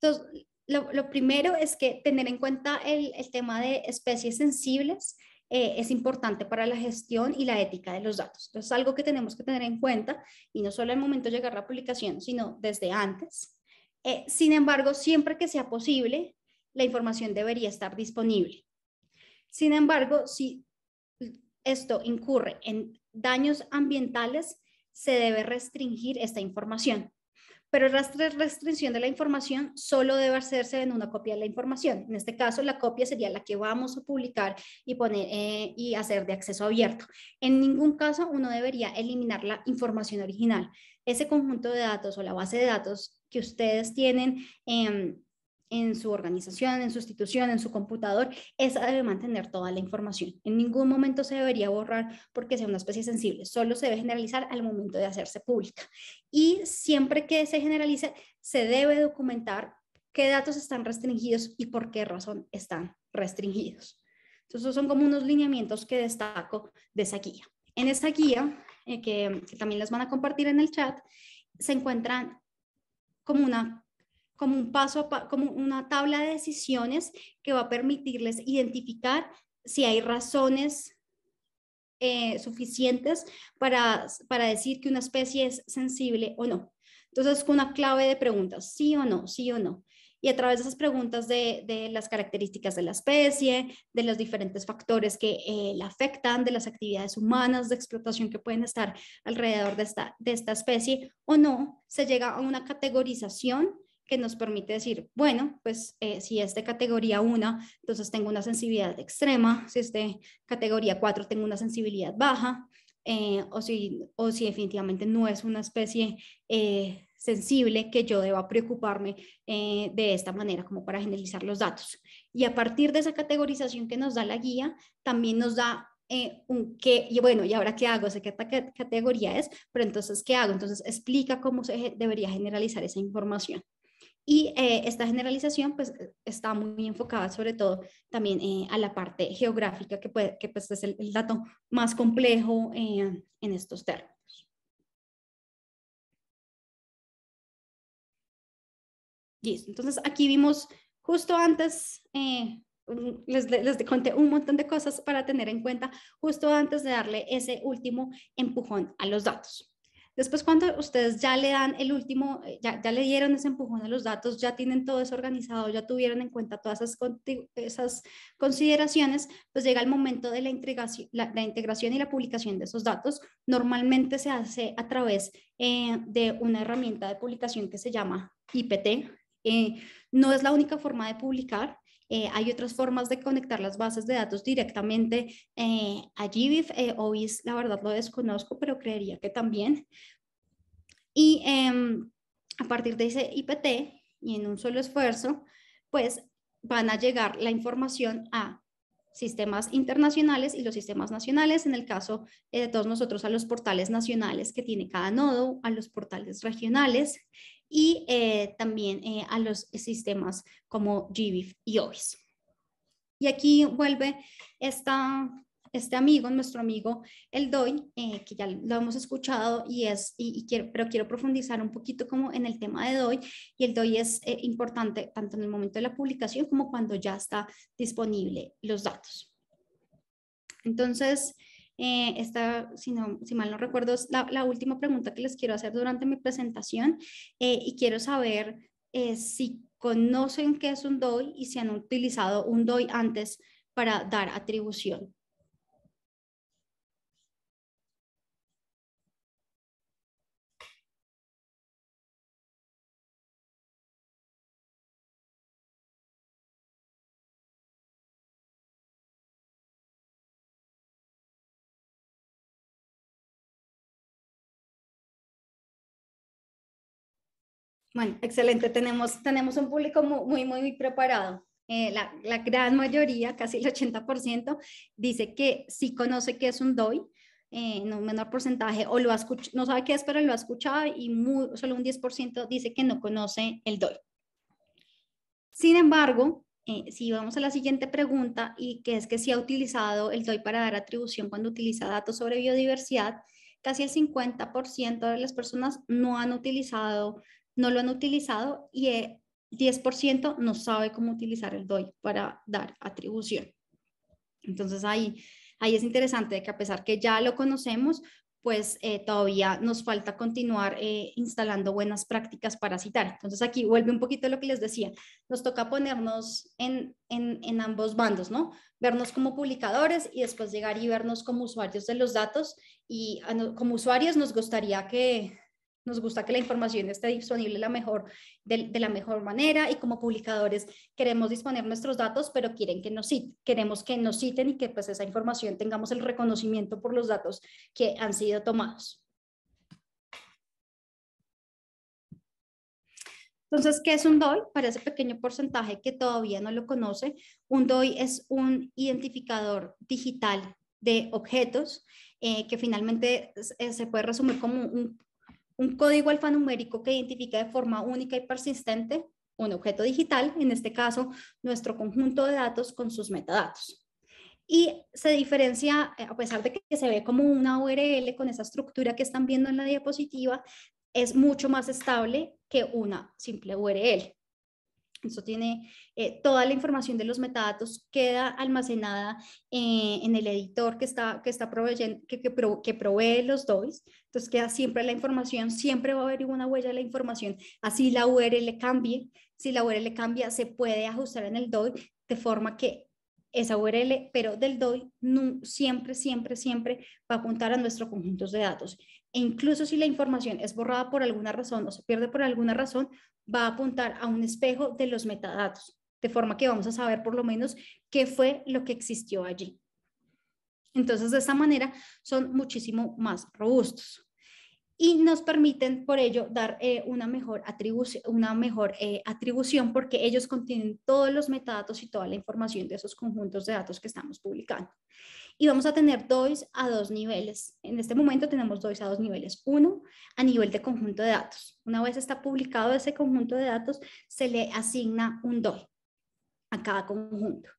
Entonces, lo, lo, primero es que tener en cuenta el, el tema de especies sensibles eh, es importante para la gestión y la ética de los datos. Entonces, es algo que tenemos que tener en cuenta y no solo al momento de llegar a la publicación, sino desde antes. sin embargo, siempre que sea posible, la información debería estar disponible. Sin embargo, si esto incurre en daños ambientales, se debe restringir esta información. Pero la restricción de la información solo debe hacerse en una copia de la información. En este caso, la copia sería la que vamos a publicar y, poner, eh, y hacer de acceso abierto. En ningún caso uno debería eliminar la información original. Ese conjunto de datos o la base de datos que ustedes tienen em, en su organización, en su institución, en su computador, esa debe mantener toda la información. En ningún momento se debería borrar porque sea una especie sensible, solo se debe generalizar al momento de hacerse pública. Y siempre que se generalice, se debe documentar qué datos están restringidos y por qué razón están restringidos. Entonces, esos son como unos lineamientos que destaco de esa guía. En esa guía, eh, que, que también les van a compartir en el chat, se encuentran como una como un paso, como una tabla de decisiones que va a permitirles identificar si hay razones eh, suficientes para, decir que una especie es sensible o no. Entonces, una clave de preguntas, sí o no, sí o no. Y a través de esas preguntas de, las características de la especie, de los diferentes factores que eh, la afectan, de las actividades humanas de explotación que pueden estar alrededor de esta, de esta especie o no, se llega a una categorización nos permite decir, bueno, pues eh, si es de categoría 1, entonces tengo una sensibilidad extrema, si es de categoría 4, tengo una sensibilidad baja, eh, o, si, o si definitivamente no es una especie eh, sensible que yo deba preocuparme de esta manera, como para generalizar los datos. Y a partir de esa categorización que nos da la guía, también nos da un qué, y bueno, ¿y ahora qué hago? Sé qué categoría es, pero entonces, ¿qué hago? Entonces, explica cómo se debería generalizar esa información. Y eh, esta generalización pues eh, está muy enfocada sobre todo también eh, a la parte geográfica, que, pues, es el, dato más complejo en estos términos. entonces aquí vimos justo antes, les, les conté un montón de cosas para tener en cuenta justo antes de darle ese último empujón a los datos. Después, cuando ustedes ya le dan el último, eh, ya, ya le dieron ese empujón a los datos, ya tienen todo eso organizado, ya tuvieron en cuenta todas esas, esas consideraciones, pues llega el momento de la integración, la, integración y la publicación de esos datos. Normalmente se hace a través eh, de una herramienta de publicación que se llama IPT. Eh, no es la única forma de publicar, eh, hay otras formas de conectar las bases de datos directamente eh, a GBIF. Eh, OIS, la verdad, lo desconozco, pero creería que también. Y em, a partir de ese IPT y en un solo esfuerzo, pues van a llegar la información a sistemas internacionales y los sistemas nacionales, en el caso de todos nosotros a los portales nacionales que tiene cada nodo, a los portales regionales y eh, también eh, a los sistemas como GBIF y OIS. Y aquí vuelve este amigo, nuestro amigo, el DOI, eh, que ya lo hemos escuchado, y es, y, pero quiero profundizar un poquito como en el tema de DOI, y el DOI es importante tanto en el momento de la publicación como cuando ya está disponible los datos. Entonces, eh, esta, si, no, si mal no recuerdo, es la, última pregunta que les quiero hacer durante mi presentación eh, y quiero saber eh, si conocen qué es un DOI y si han utilizado un DOI antes para dar atribución. Bueno, excelente. Tenemos, tenemos un público muy, muy, muy preparado. Eh, la, la, gran mayoría, casi el 80%, dice que sí conoce que es un DOI, eh, en un menor porcentaje, o lo no sabe qué es, pero lo ha escuchado, y muy, solo un 10% dice que no conoce el DOI. Sin embargo, eh, si vamos a la siguiente pregunta, y que es que si ha utilizado el DOI para dar atribución cuando utiliza datos sobre biodiversidad, casi el 50% de las personas no han utilizado no lo han utilizado y el eh, 10% no sabe cómo utilizar el DOI para dar atribución. Entonces ahí, ahí es interesante que a pesar que ya lo conocemos, pues eh, todavía nos falta continuar eh, instalando buenas prácticas para citar. Entonces aquí vuelve un poquito lo que les decía, nos toca ponernos en, en, ambos bandos, ¿no? Vernos como publicadores y después llegar y vernos como usuarios de los datos y ah, como usuarios nos gustaría que nos gusta que la información esté disponible la mejor, de, la mejor manera y como publicadores queremos disponer nuestros datos, pero quieren que nos queremos que nos citen y que pues esa información tengamos el reconocimiento por los datos que han sido tomados. Entonces, ¿qué es un DOI? Para ese pequeño porcentaje que todavía no lo conoce, un DOI es un identificador digital de objetos eh, que finalmente se puede resumir como un un código alfanumérico que identifica de forma única y persistente un objeto digital, en este caso nuestro conjunto de datos con sus metadatos. Y se diferencia, eh, a pesar de que se ve como una URL con esa estructura que están viendo en la diapositiva, es mucho más estable que una simple URL. Eso tiene eh, toda la información de los metadatos queda almacenada eh, en el editor que está, que está proveyendo, que, que, provee los DOIs. Entonces queda siempre la información, siempre va a haber una huella de la información. Así la URL cambie. Si la URL cambia, se puede ajustar en el DOI de forma que esa URL, pero del DOI siempre, siempre, siempre va a apuntar a nuestros conjuntos de datos. E incluso si la información es borrada por alguna razón o se pierde por alguna razón, va a apuntar a un espejo de los metadatos, de forma que vamos a saber por lo menos qué fue lo que existió allí. Entonces, de esta manera son muchísimo más robustos y nos permiten por ello dar eh, una mejor, atribu una mejor eh, atribución porque ellos contienen todos los metadatos y toda la información de esos conjuntos de datos que estamos publicando y vamos a tener DOIs a dos niveles. En este momento tenemos DOIs a dos niveles. Uno, a nivel de conjunto de datos. Una vez está publicado ese conjunto de datos, se le asigna un DOI a cada conjunto.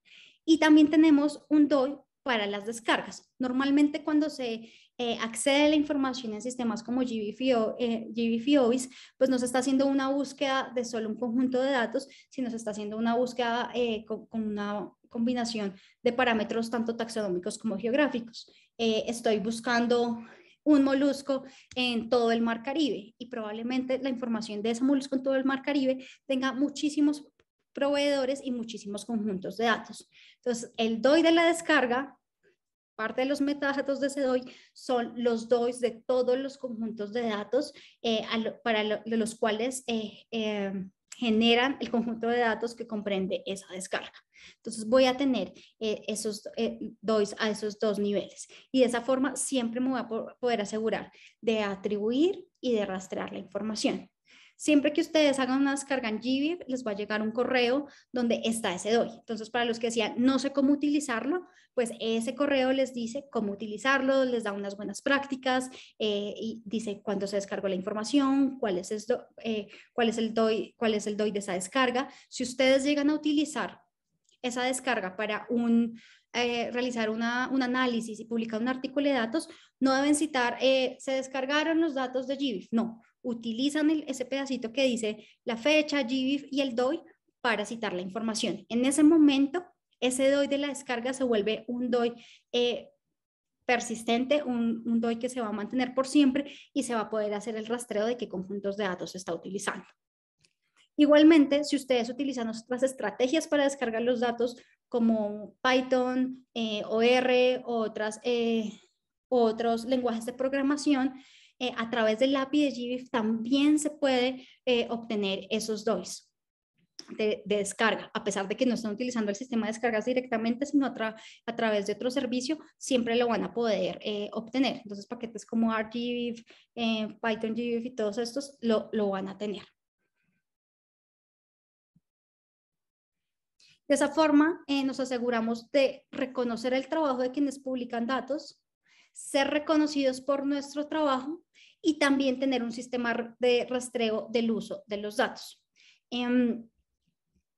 Y también tenemos un DOI para las descargas. Normalmente cuando se eh, accede a la información en sistemas como GBIF eh, pues no se está haciendo una búsqueda de solo un conjunto de datos, sino se está haciendo una búsqueda eh, con, una combinación de parámetros tanto taxonómicos como geográficos. Eh, estoy buscando un molusco en todo el mar Caribe y probablemente la información de ese molusco en todo el mar Caribe tenga muchísimos proveedores y muchísimos conjuntos de datos. Entonces, el DOI de la descarga, parte de los metadatos de ese DOI, son los DOIs de todos los conjuntos de datos eh, para los cuales eh, generan el conjunto de datos que comprende esa descarga. Entonces voy a tener eh, esos, eh, DOIs a esos dos niveles y de esa forma siempre me voy a poder asegurar de atribuir y de rastrear la información. Siempre que ustedes hagan una descarga en GBIF, les va a llegar un correo donde está ese DOI. Entonces, para los que decían no sé cómo utilizarlo, pues ese correo les dice cómo utilizarlo, les da unas buenas prácticas eh, y dice cuándo se descargó la información, cuál cuál, es el DOI, cuál es el DOI de esa descarga. Si ustedes llegan a utilizar esa descarga para eh, realizar un análisis y publicar un artículo de datos, no deben citar, eh, se descargaron los datos de GBIF, no, utilizan ese pedacito que dice la fecha, GBIF y el DOI para citar la información. En ese momento, ese DOI de la descarga se vuelve un DOI eh, persistente, un, un DOI que se va a mantener por siempre y se va a poder hacer el rastreo de qué conjuntos de datos se está utilizando. Igualmente, si ustedes utilizan otras estrategias para descargar los datos como Python eh, OR, o otras, eh, otros lenguajes de programación, eh, a través del API de GBIF también se puede obtener esos DOIs. De, descarga, a pesar de que no están utilizando el sistema de descargas directamente, sino a, través de otro servicio, siempre lo van a poder obtener. Entonces, paquetes como RGBIF, Python GBIF y todos estos lo, van a tener. De esa forma, eh, nos aseguramos de reconocer el trabajo de quienes publican datos, ser reconocidos por nuestro trabajo y también tener un sistema de rastreo del uso de los datos. Eh, em,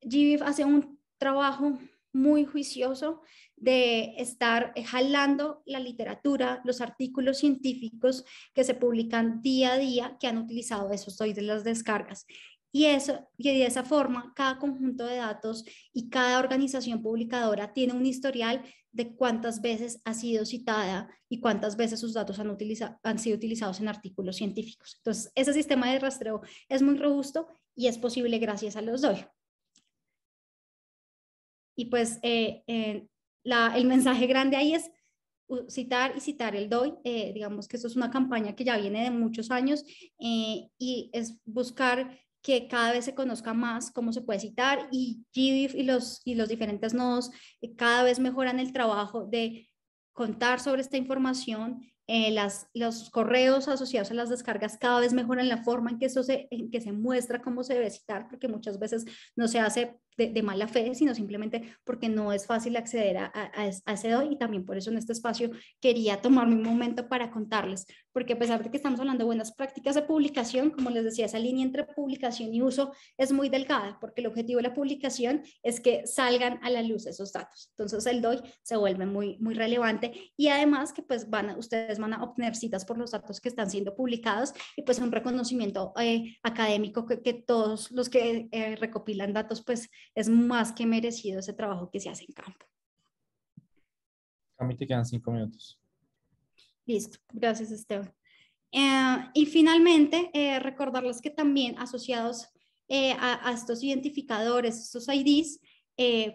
GBIF hace un trabajo muy juicioso de estar eh, jalando la literatura, los artículos científicos que se publican día a día que han utilizado esos hoy de las descargas. Y, eso, y de esa forma, cada conjunto de datos y cada organización publicadora tiene un historial de cuántas veces ha sido citada y cuántas veces sus datos han, han sido utilizados en artículos científicos. Entonces, ese sistema de rastreo es muy robusto y es posible gracias a los DOI. Y pues eh, el mensaje grande ahí es citar y citar el DOI. Eh, digamos que esto es una campaña que ya viene de muchos años eh, y es buscar que cada vez se conozca más cómo se puede citar y GDIF y los, y los diferentes nodos eh, cada vez mejoran el trabajo de contar sobre esta información. Eh, las, los correos asociados a las descargas cada vez mejoran la forma en que, eso se, en que se muestra cómo se debe citar, porque muchas veces no se hace de, mala fe, sino simplemente porque no es fácil acceder a, ese DOI y también por eso en este espacio quería tomarme un momento para contarles, porque a pesar de que estamos hablando de buenas prácticas de publicación, como les decía, esa línea entre publicación y uso es muy delgada, porque el objetivo de la publicación es que salgan a la luz esos datos. Entonces el DOI se vuelve muy, muy relevante y además que pues van a, ustedes van a obtener citas por los datos que están siendo publicados y pues un reconocimiento eh, académico que, todos los que eh, recopilan datos pues es más que merecido ese trabajo que se hace en campo. A mí te quedan cinco minutos. Listo, gracias Esteban. Eh, y finalmente, eh, recordarles que también asociados eh, a, estos identificadores, estos IDs,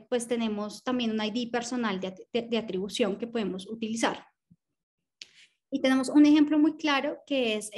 pues tenemos también un ID personal de, de, atribución que podemos utilizar. Y tenemos un ejemplo muy claro que es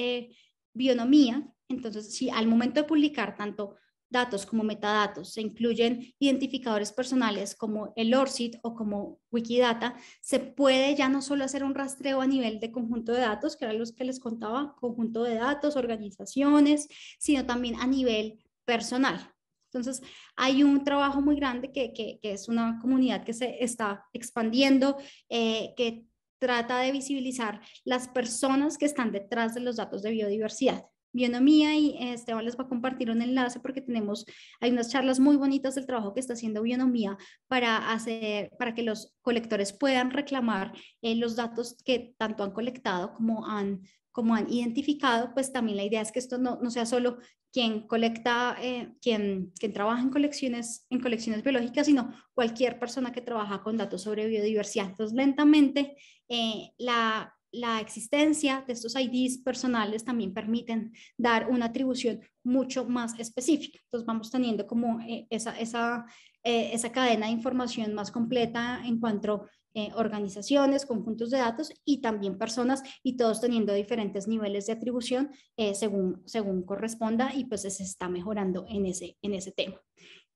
bionomía. Entonces, si al momento de publicar tanto datos como metadatos, se incluyen identificadores personales como el ORCID o como Wikidata, se puede ya no solo hacer un rastreo a nivel de conjunto de datos, que era los que les contaba, conjunto de datos, organizaciones, sino también a nivel personal. Entonces, hay un trabajo muy grande que, que, que es una comunidad que se está expandiendo, eh, que trata de visibilizar las personas que están detrás de los datos de biodiversidad. Bionomía y Esteban les va a compartir un enlace porque tenemos, hay unas charlas muy bonitas del trabajo que está haciendo Bionomía para, hacer, para que los colectores puedan reclamar eh, los datos que tanto han colectado como han como han identificado, pues también la idea es que esto no, no sea solo quien colecta, eh, quien, quien, trabaja en colecciones, en colecciones biológicas, sino cualquier persona que trabaja con datos sobre biodiversidad. Entonces, lentamente, eh, la, la existencia de estos IDs personales también permiten dar una atribución mucho más específica. Entonces vamos teniendo como eh, esa, esa, eh, esa, cadena de información más completa en cuanto a eh, organizaciones, conjuntos de datos y también personas y todos teniendo diferentes niveles de atribución según, según corresponda y pues se está mejorando en ese, en ese tema.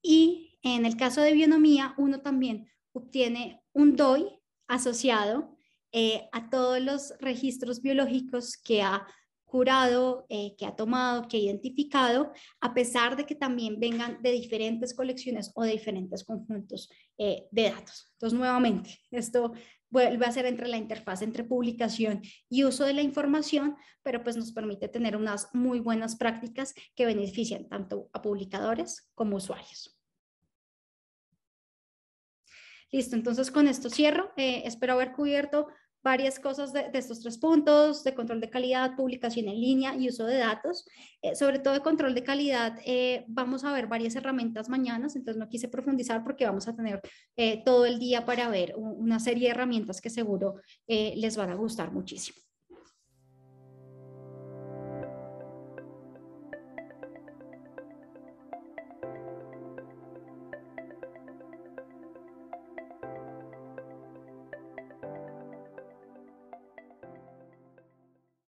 Y en el caso de bionomía, uno también obtiene un DOI asociado eh, a todos los registros biológicos que ha curado, eh, que ha tomado, que ha identificado, a pesar de que también vengan de diferentes colecciones o de diferentes conjuntos eh, de datos. Entonces, nuevamente, esto vuelve a ser entre la interfaz entre publicación y uso de la información, pero pues nos permite tener unas muy buenas prácticas que benefician tanto a publicadores como usuarios. Listo, entonces con esto cierro. espero haber cubierto varias cosas de, estos tres puntos, de control de calidad, publicación en línea y uso de datos. Eh, sobre todo de control de calidad, eh, vamos a ver varias herramientas mañana entonces no quise profundizar porque vamos a tener eh, todo el día para ver una serie de herramientas que seguro les van a gustar muchísimo.